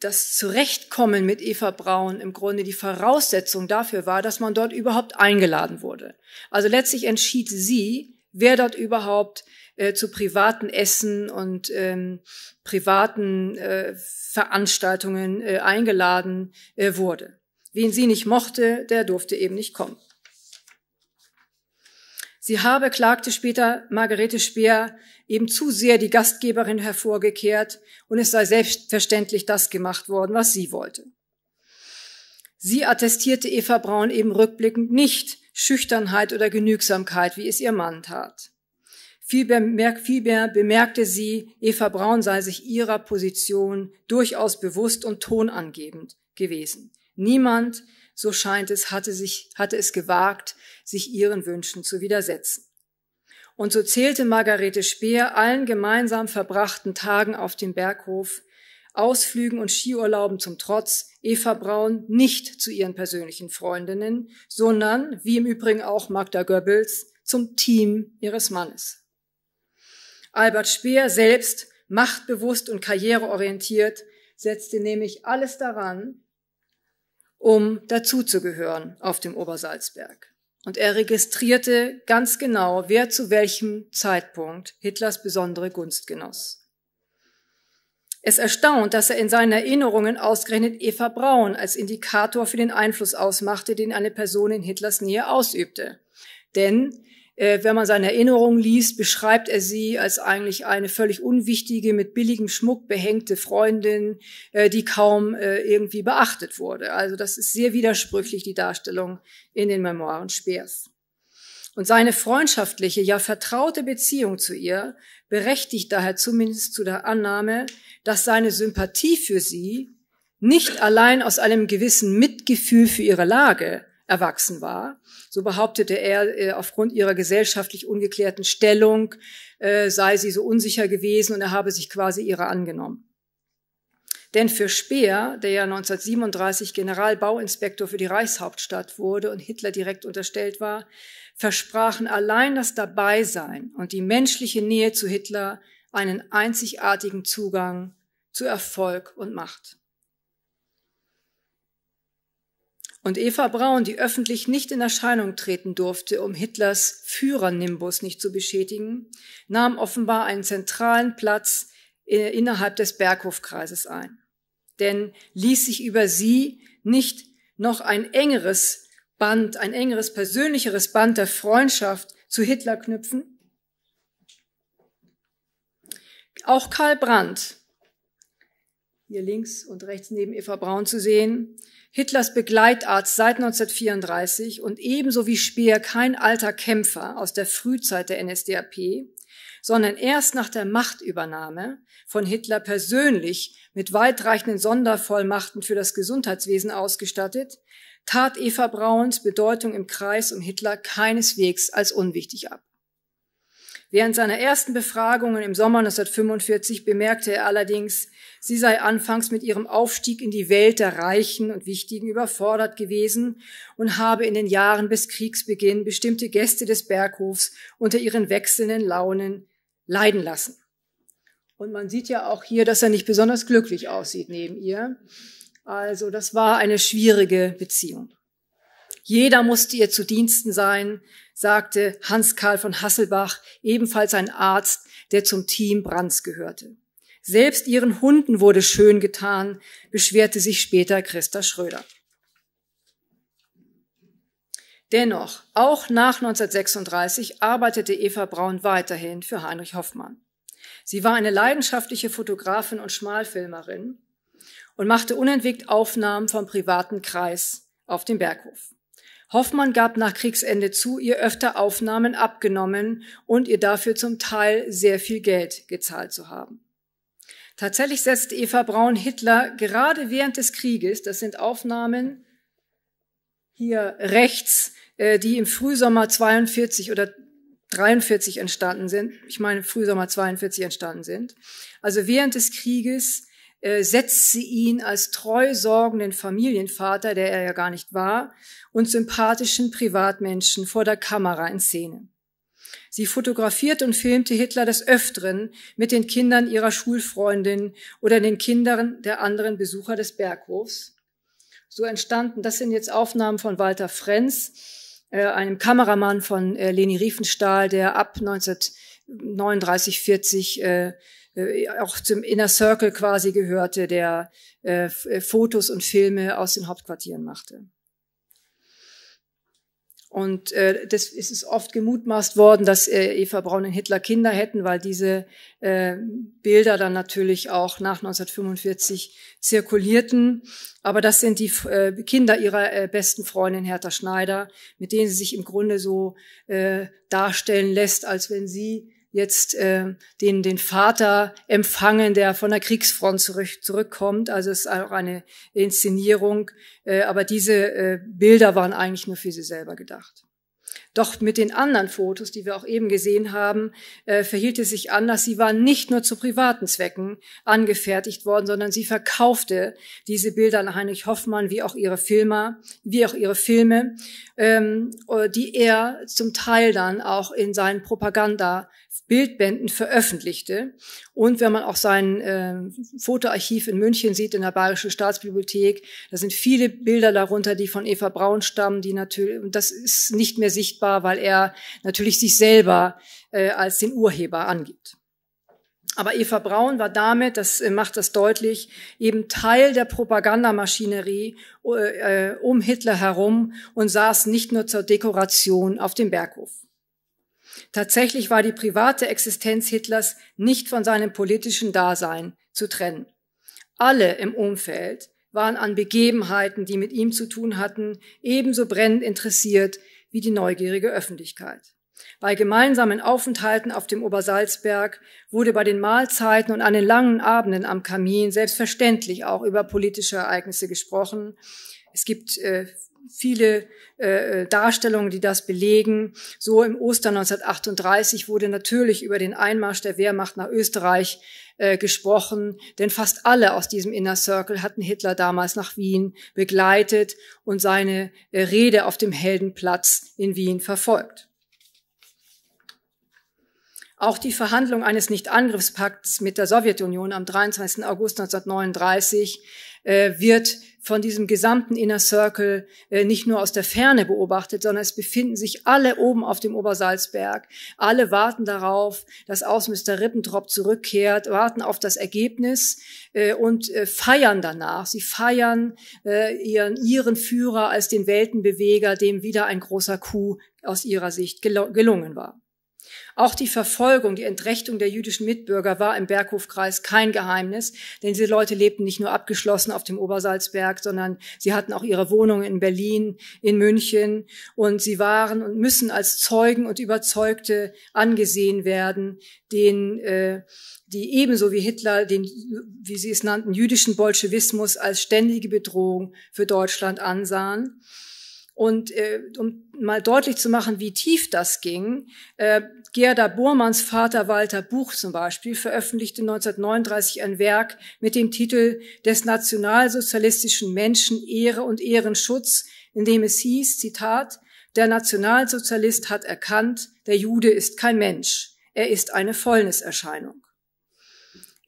das Zurechtkommen mit Eva Braun im Grunde die Voraussetzung dafür war, dass man dort überhaupt eingeladen wurde. Also letztlich entschied sie, wer dort überhaupt äh, zu privaten Essen und ähm, privaten äh, Veranstaltungen äh, eingeladen äh, wurde. Wen sie nicht mochte, der durfte eben nicht kommen. Sie habe, klagte später Margarete Speer, eben zu sehr die Gastgeberin hervorgekehrt und es sei selbstverständlich das gemacht worden, was sie wollte. Sie attestierte Eva Braun eben rückblickend nicht Schüchternheit oder Genügsamkeit, wie es ihr Mann tat. Vielmehr, vielmehr bemerkte sie, Eva Braun sei sich ihrer Position durchaus bewusst und tonangebend gewesen. Niemand, so scheint es, hatte, sich, hatte es gewagt, sich ihren Wünschen zu widersetzen. Und so zählte Margarete Speer allen gemeinsam verbrachten Tagen auf dem Berghof, Ausflügen und Skiurlauben zum Trotz, Eva Braun nicht zu ihren persönlichen Freundinnen, sondern, wie im Übrigen auch Magda Goebbels, zum Team ihres Mannes. Albert Speer selbst, machtbewusst und karriereorientiert, setzte nämlich alles daran, um dazuzugehören auf dem Obersalzberg. Und er registrierte ganz genau, wer zu welchem Zeitpunkt Hitlers besondere Gunst genoss. Es erstaunt, dass er in seinen Erinnerungen ausgerechnet Eva Braun als Indikator für den Einfluss ausmachte, den eine Person in Hitlers Nähe ausübte. Denn äh, wenn man seine Erinnerungen liest, beschreibt er sie als eigentlich eine völlig unwichtige, mit billigem Schmuck behängte Freundin, äh, die kaum äh, irgendwie beachtet wurde. Also das ist sehr widersprüchlich, die Darstellung in den Memoiren Speers. Und seine freundschaftliche, ja vertraute Beziehung zu ihr berechtigt daher zumindest zu der Annahme, dass seine Sympathie für sie nicht allein aus einem gewissen Mitgefühl für ihre Lage, erwachsen war. So behauptete er, äh, aufgrund ihrer gesellschaftlich ungeklärten Stellung äh, sei sie so unsicher gewesen und er habe sich quasi ihrer angenommen. Denn für Speer, der ja 1937 Generalbauinspektor für die Reichshauptstadt wurde und Hitler direkt unterstellt war, versprachen allein das Dabeisein und die menschliche Nähe zu Hitler einen einzigartigen Zugang zu Erfolg und Macht. und Eva Braun, die öffentlich nicht in Erscheinung treten durfte, um Hitlers Führernimbus nicht zu beschädigen, nahm offenbar einen zentralen Platz äh, innerhalb des Berghofkreises ein. Denn ließ sich über sie nicht noch ein engeres Band, ein engeres persönlicheres Band der Freundschaft zu Hitler knüpfen? Auch Karl Brandt, hier links und rechts neben Eva Braun zu sehen, Hitlers Begleitarzt seit 1934 und ebenso wie Speer kein alter Kämpfer aus der Frühzeit der NSDAP, sondern erst nach der Machtübernahme von Hitler persönlich mit weitreichenden Sondervollmachten für das Gesundheitswesen ausgestattet, tat Eva Brauns Bedeutung im Kreis um Hitler keineswegs als unwichtig ab. Während seiner ersten Befragungen im Sommer 1945 bemerkte er allerdings, Sie sei anfangs mit ihrem Aufstieg in die Welt der Reichen und Wichtigen überfordert gewesen und habe in den Jahren bis Kriegsbeginn bestimmte Gäste des Berghofs unter ihren wechselnden Launen leiden lassen. Und man sieht ja auch hier, dass er nicht besonders glücklich aussieht neben ihr. Also das war eine schwierige Beziehung. Jeder musste ihr zu Diensten sein, sagte Hans Karl von Hasselbach, ebenfalls ein Arzt, der zum Team Brands gehörte. Selbst ihren Hunden wurde schön getan, beschwerte sich später Christa Schröder. Dennoch, auch nach 1936 arbeitete Eva Braun weiterhin für Heinrich Hoffmann. Sie war eine leidenschaftliche Fotografin und Schmalfilmerin und machte unentwegt Aufnahmen vom privaten Kreis auf dem Berghof. Hoffmann gab nach Kriegsende zu, ihr öfter Aufnahmen abgenommen und ihr dafür zum Teil sehr viel Geld gezahlt zu haben. Tatsächlich setzt Eva Braun Hitler gerade während des Krieges, das sind Aufnahmen hier rechts, äh, die im Frühsommer 42 oder 43 entstanden sind. Ich meine, Frühsommer 42 entstanden sind. Also während des Krieges äh, setzt sie ihn als treu sorgenden Familienvater, der er ja gar nicht war, und sympathischen Privatmenschen vor der Kamera in Szene. Sie fotografierte und filmte Hitler des Öfteren mit den Kindern ihrer Schulfreundin oder den Kindern der anderen Besucher des Berghofs. So entstanden, das sind jetzt Aufnahmen von Walter Frenz, äh, einem Kameramann von äh, Leni Riefenstahl, der ab 1939, 40 äh, auch zum Inner Circle quasi gehörte, der Fotos und Filme aus den Hauptquartieren machte. Und äh, das ist es oft gemutmaßt worden, dass äh, Eva Braun und Hitler Kinder hätten, weil diese äh, Bilder dann natürlich auch nach 1945 zirkulierten. Aber das sind die äh, Kinder ihrer äh, besten Freundin Hertha Schneider, mit denen sie sich im Grunde so äh, darstellen lässt, als wenn sie jetzt äh, den, den Vater empfangen, der von der Kriegsfront zurück, zurückkommt. Also es ist auch eine Inszenierung. Äh, aber diese äh, Bilder waren eigentlich nur für sie selber gedacht. Doch mit den anderen Fotos, die wir auch eben gesehen haben, äh, verhielt es sich anders. Sie waren nicht nur zu privaten Zwecken angefertigt worden, sondern sie verkaufte diese Bilder an Heinrich Hoffmann, wie auch ihre Filme, wie auch ihre Filme, ähm, die er zum Teil dann auch in seinen Propaganda Bildbänden veröffentlichte. Und wenn man auch sein äh, Fotoarchiv in München sieht, in der Bayerischen Staatsbibliothek, da sind viele Bilder darunter, die von Eva Braun stammen, die natürlich, und das ist nicht mehr sichtbar, weil er natürlich sich selber äh, als den Urheber angibt. Aber Eva Braun war damit, das äh, macht das deutlich, eben Teil der Propagandamaschinerie äh, äh, um Hitler herum und saß nicht nur zur Dekoration auf dem Berghof. Tatsächlich war die private Existenz Hitlers nicht von seinem politischen Dasein zu trennen. Alle im Umfeld waren an Begebenheiten, die mit ihm zu tun hatten, ebenso brennend interessiert wie die neugierige Öffentlichkeit. Bei gemeinsamen Aufenthalten auf dem Obersalzberg wurde bei den Mahlzeiten und an den langen Abenden am Kamin selbstverständlich auch über politische Ereignisse gesprochen. Es gibt äh, viele äh, äh, Darstellungen, die das belegen. So im Oster 1938 wurde natürlich über den Einmarsch der Wehrmacht nach Österreich äh, gesprochen, denn fast alle aus diesem Inner Circle hatten Hitler damals nach Wien begleitet und seine äh, Rede auf dem Heldenplatz in Wien verfolgt. Auch die Verhandlung eines Nichtangriffspakts mit der Sowjetunion am 23. August 1939 äh, wird von diesem gesamten Inner Circle äh, nicht nur aus der Ferne beobachtet, sondern es befinden sich alle oben auf dem Obersalzberg. Alle warten darauf, dass Außenminister Rippentrop zurückkehrt, warten auf das Ergebnis äh, und äh, feiern danach. Sie feiern äh, ihren, ihren Führer als den Weltenbeweger, dem wieder ein großer Coup aus ihrer Sicht gelungen war. Auch die Verfolgung, die Entrechtung der jüdischen Mitbürger war im Berghofkreis kein Geheimnis, denn diese Leute lebten nicht nur abgeschlossen auf dem Obersalzberg, sondern sie hatten auch ihre Wohnungen in Berlin, in München und sie waren und müssen als Zeugen und Überzeugte angesehen werden, den, äh, die ebenso wie Hitler den, wie sie es nannten, jüdischen Bolschewismus als ständige Bedrohung für Deutschland ansahen. Und äh, um mal deutlich zu machen, wie tief das ging, äh, Gerda Bormanns Vater Walter Buch zum Beispiel veröffentlichte 1939 ein Werk mit dem Titel Des nationalsozialistischen Menschen Ehre und Ehrenschutz, in dem es hieß, Zitat, der Nationalsozialist hat erkannt, der Jude ist kein Mensch, er ist eine Fäulniserscheinung.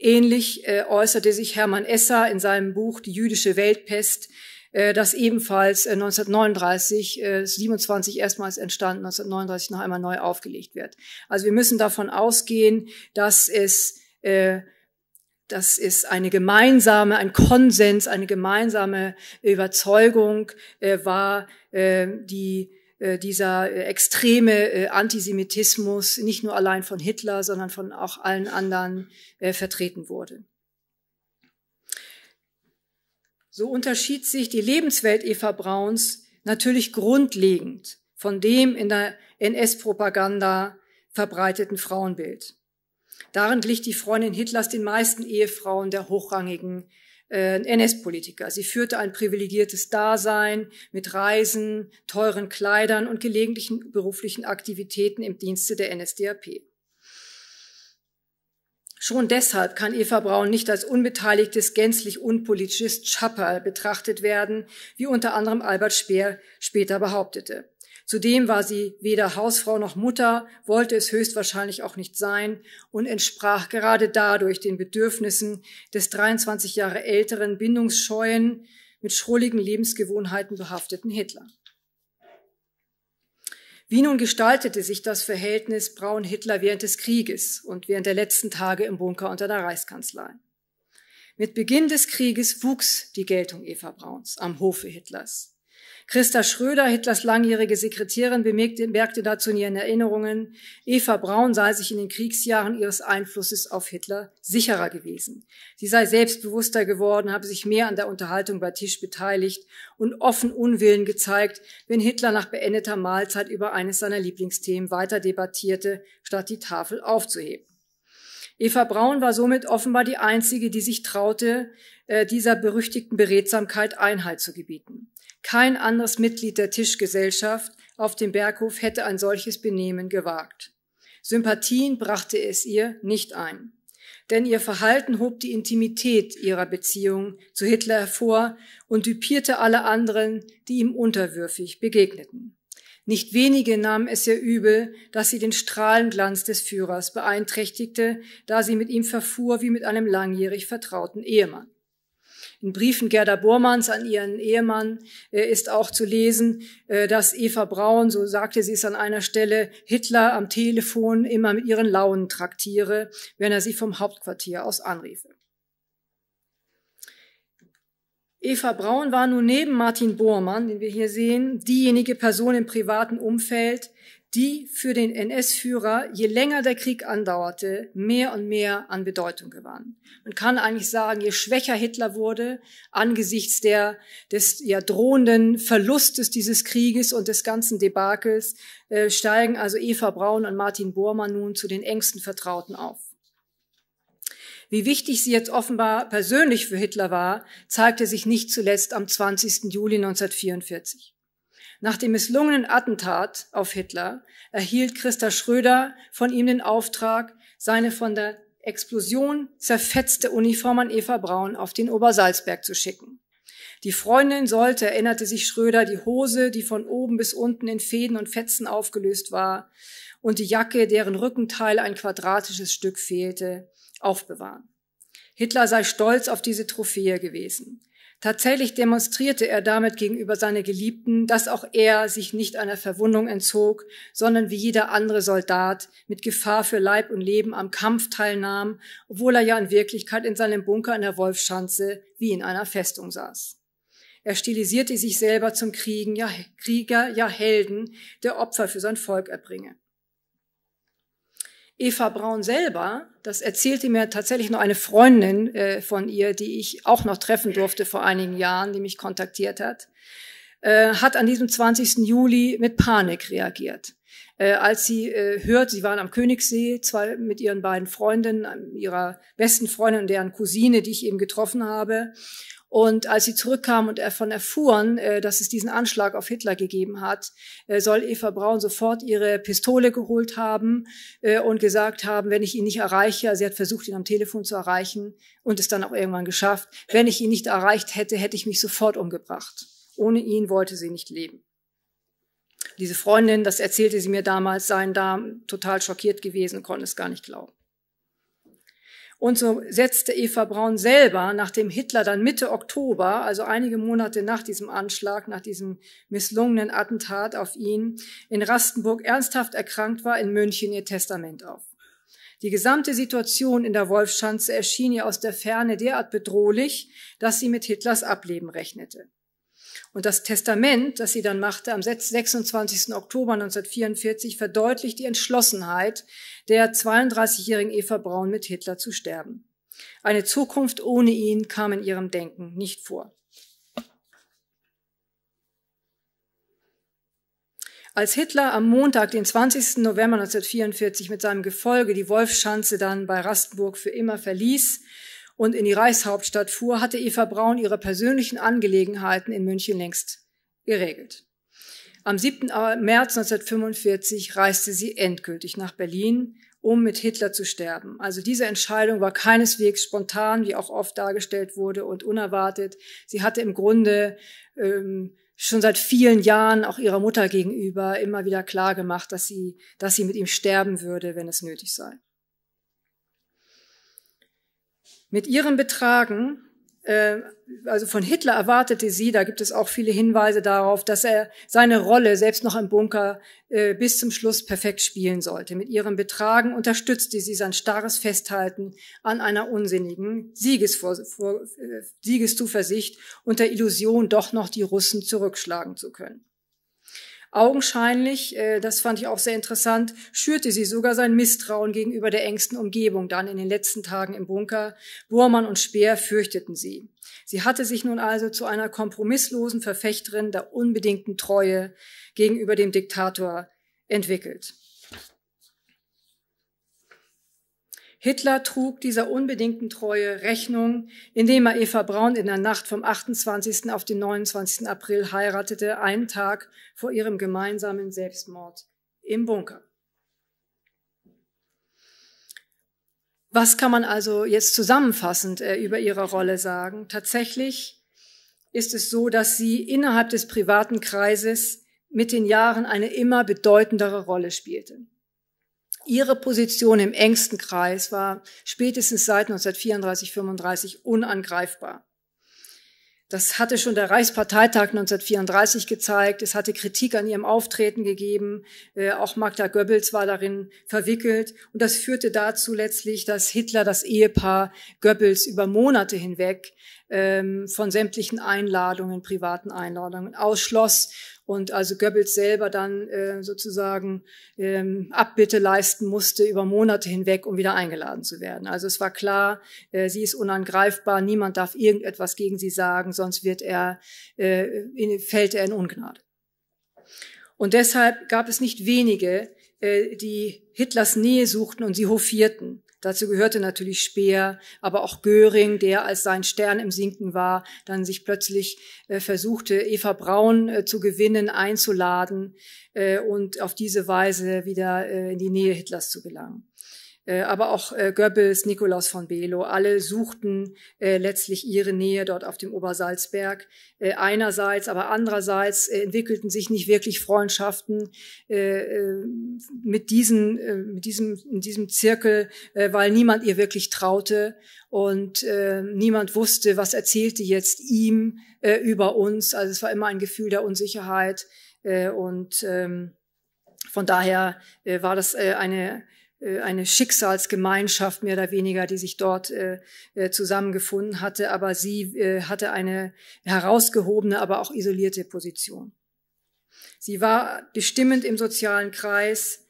Ähnlich äh, äußerte sich Hermann Esser in seinem Buch Die jüdische Weltpest äh, das ebenfalls 1939, äh, 27 äh, erstmals entstanden, 1939 noch einmal neu aufgelegt wird. Also wir müssen davon ausgehen, dass es dass es eine gemeinsame, ein Konsens, eine gemeinsame Überzeugung war, die dieser extreme Antisemitismus nicht nur allein von Hitler, sondern von auch allen anderen vertreten wurde. So unterschied sich die Lebenswelt Eva Brauns natürlich grundlegend von dem in der NS-Propaganda verbreiteten Frauenbild. Darin glich die Freundin Hitlers den meisten Ehefrauen der hochrangigen äh, NS-Politiker. Sie führte ein privilegiertes Dasein mit Reisen, teuren Kleidern und gelegentlichen beruflichen Aktivitäten im Dienste der NSDAP. Schon deshalb kann Eva Braun nicht als unbeteiligtes, gänzlich unpolitisches Chapperl betrachtet werden, wie unter anderem Albert Speer später behauptete. Zudem war sie weder Hausfrau noch Mutter, wollte es höchstwahrscheinlich auch nicht sein und entsprach gerade dadurch den Bedürfnissen des 23 Jahre älteren, bindungsscheuen, mit schrulligen Lebensgewohnheiten behafteten Hitler. Wie nun gestaltete sich das Verhältnis Braun-Hitler während des Krieges und während der letzten Tage im Bunker unter der Reichskanzlei? Mit Beginn des Krieges wuchs die Geltung Eva Brauns am Hofe Hitlers. Christa Schröder, Hitlers langjährige Sekretärin, bemerkte dazu in ihren Erinnerungen, Eva Braun sei sich in den Kriegsjahren ihres Einflusses auf Hitler sicherer gewesen. Sie sei selbstbewusster geworden, habe sich mehr an der Unterhaltung bei Tisch beteiligt und offen Unwillen gezeigt, wenn Hitler nach beendeter Mahlzeit über eines seiner Lieblingsthemen weiter debattierte, statt die Tafel aufzuheben. Eva Braun war somit offenbar die einzige, die sich traute, äh, dieser berüchtigten Beredsamkeit Einhalt zu gebieten. Kein anderes Mitglied der Tischgesellschaft auf dem Berghof hätte ein solches Benehmen gewagt. Sympathien brachte es ihr nicht ein. Denn ihr Verhalten hob die Intimität ihrer Beziehung zu Hitler hervor und düpierte alle anderen, die ihm unterwürfig begegneten. Nicht wenige nahmen es ihr übel, dass sie den Strahlenglanz des Führers beeinträchtigte, da sie mit ihm verfuhr wie mit einem langjährig vertrauten Ehemann. In Briefen Gerda Bormanns an ihren Ehemann äh, ist auch zu lesen, äh, dass Eva Braun, so sagte sie es an einer Stelle, Hitler am Telefon immer mit ihren Launen traktiere, wenn er sie vom Hauptquartier aus anriefe. Eva Braun war nun neben Martin Bormann, den wir hier sehen, diejenige Person im privaten Umfeld, die für den NS-Führer, je länger der Krieg andauerte, mehr und mehr an Bedeutung gewann. Man kann eigentlich sagen, je schwächer Hitler wurde, angesichts der, des ja, drohenden Verlustes dieses Krieges und des ganzen Debakels, äh, steigen also Eva Braun und Martin Bormann nun zu den engsten Vertrauten auf. Wie wichtig sie jetzt offenbar persönlich für Hitler war, zeigte sich nicht zuletzt am 20. Juli 1944. Nach dem misslungenen Attentat auf Hitler erhielt Christa Schröder von ihm den Auftrag, seine von der Explosion zerfetzte Uniform an Eva Braun auf den Obersalzberg zu schicken. Die Freundin sollte, erinnerte sich Schröder, die Hose, die von oben bis unten in Fäden und Fetzen aufgelöst war, und die Jacke, deren Rückenteil ein quadratisches Stück fehlte, aufbewahren. Hitler sei stolz auf diese Trophäe gewesen. Tatsächlich demonstrierte er damit gegenüber seiner Geliebten, dass auch er sich nicht einer Verwundung entzog, sondern wie jeder andere Soldat mit Gefahr für Leib und Leben am Kampf teilnahm, obwohl er ja in Wirklichkeit in seinem Bunker in der Wolfschanze wie in einer Festung saß. Er stilisierte sich selber zum Kriegen, ja, Krieger, ja Helden, der Opfer für sein Volk erbringe. Eva Braun selber, das erzählte mir tatsächlich noch eine Freundin äh, von ihr, die ich auch noch treffen durfte vor einigen Jahren, die mich kontaktiert hat, äh, hat an diesem 20. Juli mit Panik reagiert. Äh, als sie äh, hört, sie waren am Königssee, zwei mit ihren beiden Freundinnen, ähm, ihrer besten Freundin und deren Cousine, die ich eben getroffen habe, und als sie zurückkamen und davon erfuhren, äh, dass es diesen Anschlag auf Hitler gegeben hat, äh, soll Eva Braun sofort ihre Pistole geholt haben äh, und gesagt haben, wenn ich ihn nicht erreiche, also sie hat versucht, ihn am Telefon zu erreichen und es dann auch irgendwann geschafft, wenn ich ihn nicht erreicht hätte, hätte ich mich sofort umgebracht. Ohne ihn wollte sie nicht leben. Diese Freundin, das erzählte sie mir damals, seien da total schockiert gewesen und konnten es gar nicht glauben. Und so setzte Eva Braun selber, nachdem Hitler dann Mitte Oktober, also einige Monate nach diesem Anschlag, nach diesem misslungenen Attentat auf ihn, in Rastenburg ernsthaft erkrankt war, in München ihr Testament auf. Die gesamte Situation in der Wolfschanze erschien ihr aus der Ferne derart bedrohlich, dass sie mit Hitlers Ableben rechnete. Und das Testament, das sie dann machte am 26. Oktober 1944, verdeutlicht die Entschlossenheit der 32-jährigen Eva Braun, mit Hitler zu sterben. Eine Zukunft ohne ihn kam in ihrem Denken nicht vor. Als Hitler am Montag, den 20. November 1944, mit seinem Gefolge die Wolfschanze dann bei Rastenburg für immer verließ, und in die Reichshauptstadt fuhr, hatte Eva Braun ihre persönlichen Angelegenheiten in München längst geregelt. Am 7. März 1945 reiste sie endgültig nach Berlin, um mit Hitler zu sterben. Also diese Entscheidung war keineswegs spontan, wie auch oft dargestellt wurde, und unerwartet. Sie hatte im Grunde ähm, schon seit vielen Jahren auch ihrer Mutter gegenüber immer wieder klar gemacht, dass sie, dass sie mit ihm sterben würde, wenn es nötig sei. Mit ihrem Betragen, äh, also von Hitler erwartete sie, da gibt es auch viele Hinweise darauf, dass er seine Rolle selbst noch im Bunker äh, bis zum Schluss perfekt spielen sollte. Mit ihrem Betragen unterstützte sie sein starres Festhalten an einer unsinnigen Siegesvor vor, äh, Siegeszuversicht unter Illusion, doch noch die Russen zurückschlagen zu können. Augenscheinlich, äh, das fand ich auch sehr interessant, schürte sie sogar sein Misstrauen gegenüber der engsten Umgebung dann in den letzten Tagen im Bunker. Bohrmann und Speer fürchteten sie. Sie hatte sich nun also zu einer kompromisslosen Verfechterin der unbedingten Treue gegenüber dem Diktator entwickelt. Hitler trug dieser unbedingten Treue Rechnung, indem er Eva Braun in der Nacht vom 28. auf den 29. April heiratete, einen Tag vor ihrem gemeinsamen Selbstmord im Bunker. Was kann man also jetzt zusammenfassend äh, über ihre Rolle sagen? Tatsächlich ist es so, dass sie innerhalb des privaten Kreises mit den Jahren eine immer bedeutendere Rolle spielte ihre Position im engsten Kreis war spätestens seit 1934, 35 unangreifbar. Das hatte schon der Reichsparteitag 1934 gezeigt. Es hatte Kritik an ihrem Auftreten gegeben. Äh, auch Magda Goebbels war darin verwickelt. Und das führte dazu letztlich, dass Hitler das Ehepaar Goebbels über Monate hinweg ähm, von sämtlichen Einladungen, privaten Einladungen ausschloss und also Goebbels selber dann äh, sozusagen ähm, Abbitte leisten musste über Monate hinweg, um wieder eingeladen zu werden. Also es war klar, äh, sie ist unangreifbar, niemand darf irgendetwas gegen sie sagen, sonst wird er, äh, in, fällt er in Ungnade. Und deshalb gab es nicht wenige, äh, die Hitlers Nähe suchten und sie hofierten. Dazu gehörte natürlich Speer, aber auch Göring, der als sein Stern im Sinken war, dann sich plötzlich äh, versuchte, Eva Braun äh, zu gewinnen, einzuladen äh, und auf diese Weise wieder äh, in die Nähe Hitlers zu gelangen. Äh, aber auch äh, Goebbels, Nikolaus von Belo, alle suchten äh, letztlich ihre Nähe dort auf dem Obersalzberg. Äh, einerseits, aber andererseits äh, entwickelten sich nicht wirklich Freundschaften äh, äh mit, diesen, äh, mit diesem, in diesem Zirkel, äh, weil niemand ihr wirklich traute und äh, niemand wusste, was erzählte jetzt ihm äh, über uns. Also es war immer ein Gefühl der Unsicherheit äh, und ähm, von daher äh, war das äh, eine äh, eine Schicksalsgemeinschaft mehr oder weniger, die sich dort äh, äh, zusammengefunden hatte. Aber sie hatte eine herausgehobene, aber auch isolierte Position. Sie war bestimmend im sozialen Kreis.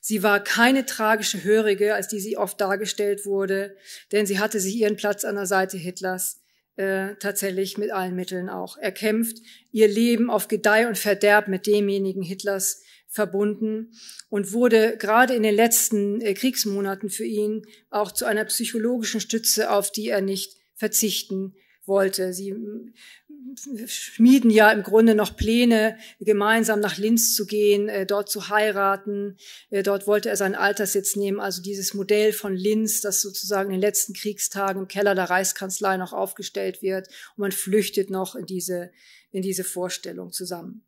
Sie war keine tragische Hörige, als die sie oft dargestellt wurde, denn sie hatte sich ihren Platz an der Seite Hitlers äh, tatsächlich mit allen Mitteln auch erkämpft, ihr Leben auf Gedeih und Verderb mit demjenigen Hitlers verbunden und wurde gerade in den letzten äh, Kriegsmonaten für ihn auch zu einer psychologischen Stütze, auf die er nicht verzichten wollte. Sie schmieden ja im Grunde noch Pläne, gemeinsam nach Linz zu gehen, äh, dort zu heiraten. Äh, dort wollte er seinen Alterssitz nehmen. Also dieses Modell von Linz, das sozusagen in den letzten Kriegstagen im Keller der Reichskanzlei noch aufgestellt wird. Und man flüchtet noch in diese, in diese Vorstellung zusammen.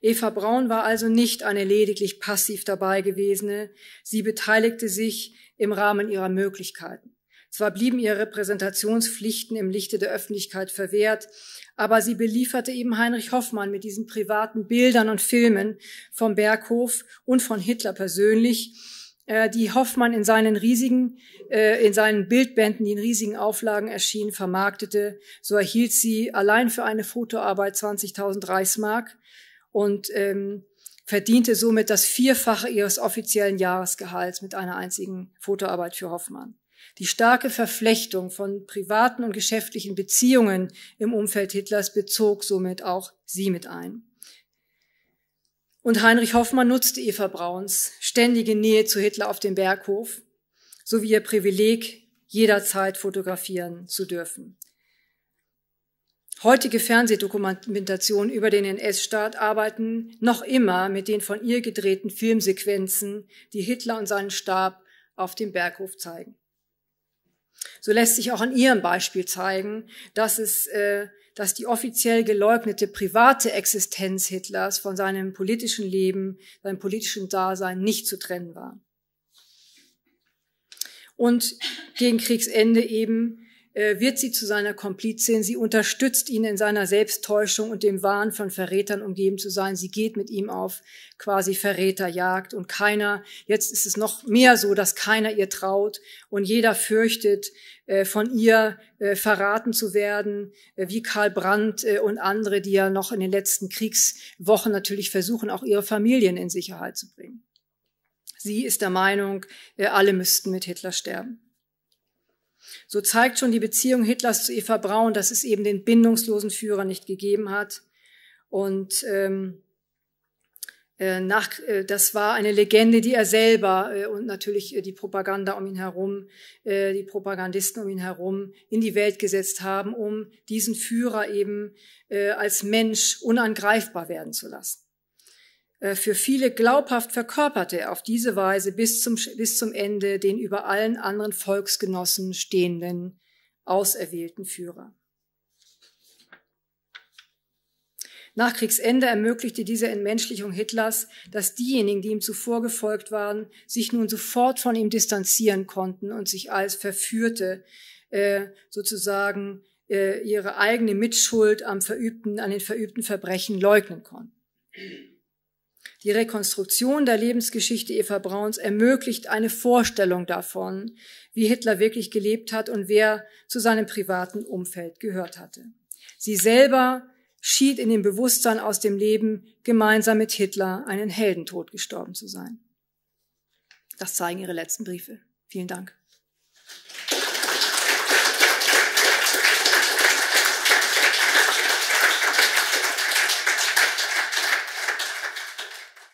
Eva Braun war also nicht eine lediglich passiv dabei gewesene. Sie beteiligte sich im Rahmen ihrer Möglichkeiten. Zwar blieben ihre Repräsentationspflichten im Lichte der Öffentlichkeit verwehrt, aber sie belieferte eben Heinrich Hoffmann mit diesen privaten Bildern und Filmen vom Berghof und von Hitler persönlich, äh, die Hoffmann in seinen riesigen, äh, in seinen Bildbänden, die in riesigen Auflagen erschienen, vermarktete. So erhielt sie allein für eine Fotoarbeit 20.000 Reichsmark und ähm, verdiente somit das Vierfache ihres offiziellen Jahresgehalts mit einer einzigen Fotoarbeit für Hoffmann. Die starke Verflechtung von privaten und geschäftlichen Beziehungen im Umfeld Hitlers bezog somit auch sie mit ein. Und Heinrich Hoffmann nutzte Eva Brauns ständige Nähe zu Hitler auf dem Berghof sowie ihr Privileg, jederzeit fotografieren zu dürfen. Heutige Fernsehdokumentationen über den NS-Staat arbeiten noch immer mit den von ihr gedrehten Filmsequenzen, die Hitler und seinen Stab auf dem Berghof zeigen. So lässt sich auch an ihrem Beispiel zeigen, dass es, äh, dass die offiziell geleugnete private Existenz Hitlers von seinem politischen Leben, seinem politischen Dasein nicht zu trennen war. Und gegen Kriegsende eben äh, wird sie zu seiner Komplizin, sie unterstützt ihn in seiner Selbsttäuschung und dem Wahn von Verrätern umgeben zu sein, sie geht mit ihm auf quasi Verräterjagd und keiner, jetzt ist es noch mehr so, dass keiner ihr traut und jeder fürchtet, äh, von ihr äh, verraten zu werden, wie Karl Brandt und andere, die ja noch in den letzten Kriegswochen natürlich versuchen, auch ihre Familien in Sicherheit zu bringen. Sie ist der Meinung, alle müssten mit Hitler sterben. So zeigt schon die Beziehung Hitlers zu Eva Braun, dass es eben den bindungslosen Führer nicht gegeben hat. Und ähm, äh, nach, äh, das war eine Legende, die er selber äh, und natürlich äh, die Propaganda um ihn herum, äh, die Propagandisten um ihn herum in die Welt gesetzt haben, um diesen Führer eben äh, als Mensch unangreifbar werden zu lassen. Äh, für viele glaubhaft verkörperte auf diese Weise bis zum, bis zum Ende den über allen anderen Volksgenossen stehenden, auserwählten Führer. Nach Kriegsende ermöglichte diese Entmenschlichung Hitlers, dass diejenigen, die ihm zuvor gefolgt waren, sich nun sofort von ihm distanzieren konnten und sich als Verführte äh, sozusagen äh, ihre eigene Mitschuld am verübten, an den verübten Verbrechen leugnen konnten. Die Rekonstruktion der Lebensgeschichte Eva Brauns ermöglicht eine Vorstellung davon, wie Hitler wirklich gelebt hat und wer zu seinem privaten Umfeld gehört hatte. Sie selber schied in dem Bewusstsein aus dem Leben, gemeinsam mit Hitler einen Heldentod gestorben zu sein. Das zeigen ihre letzten Briefe. Vielen Dank.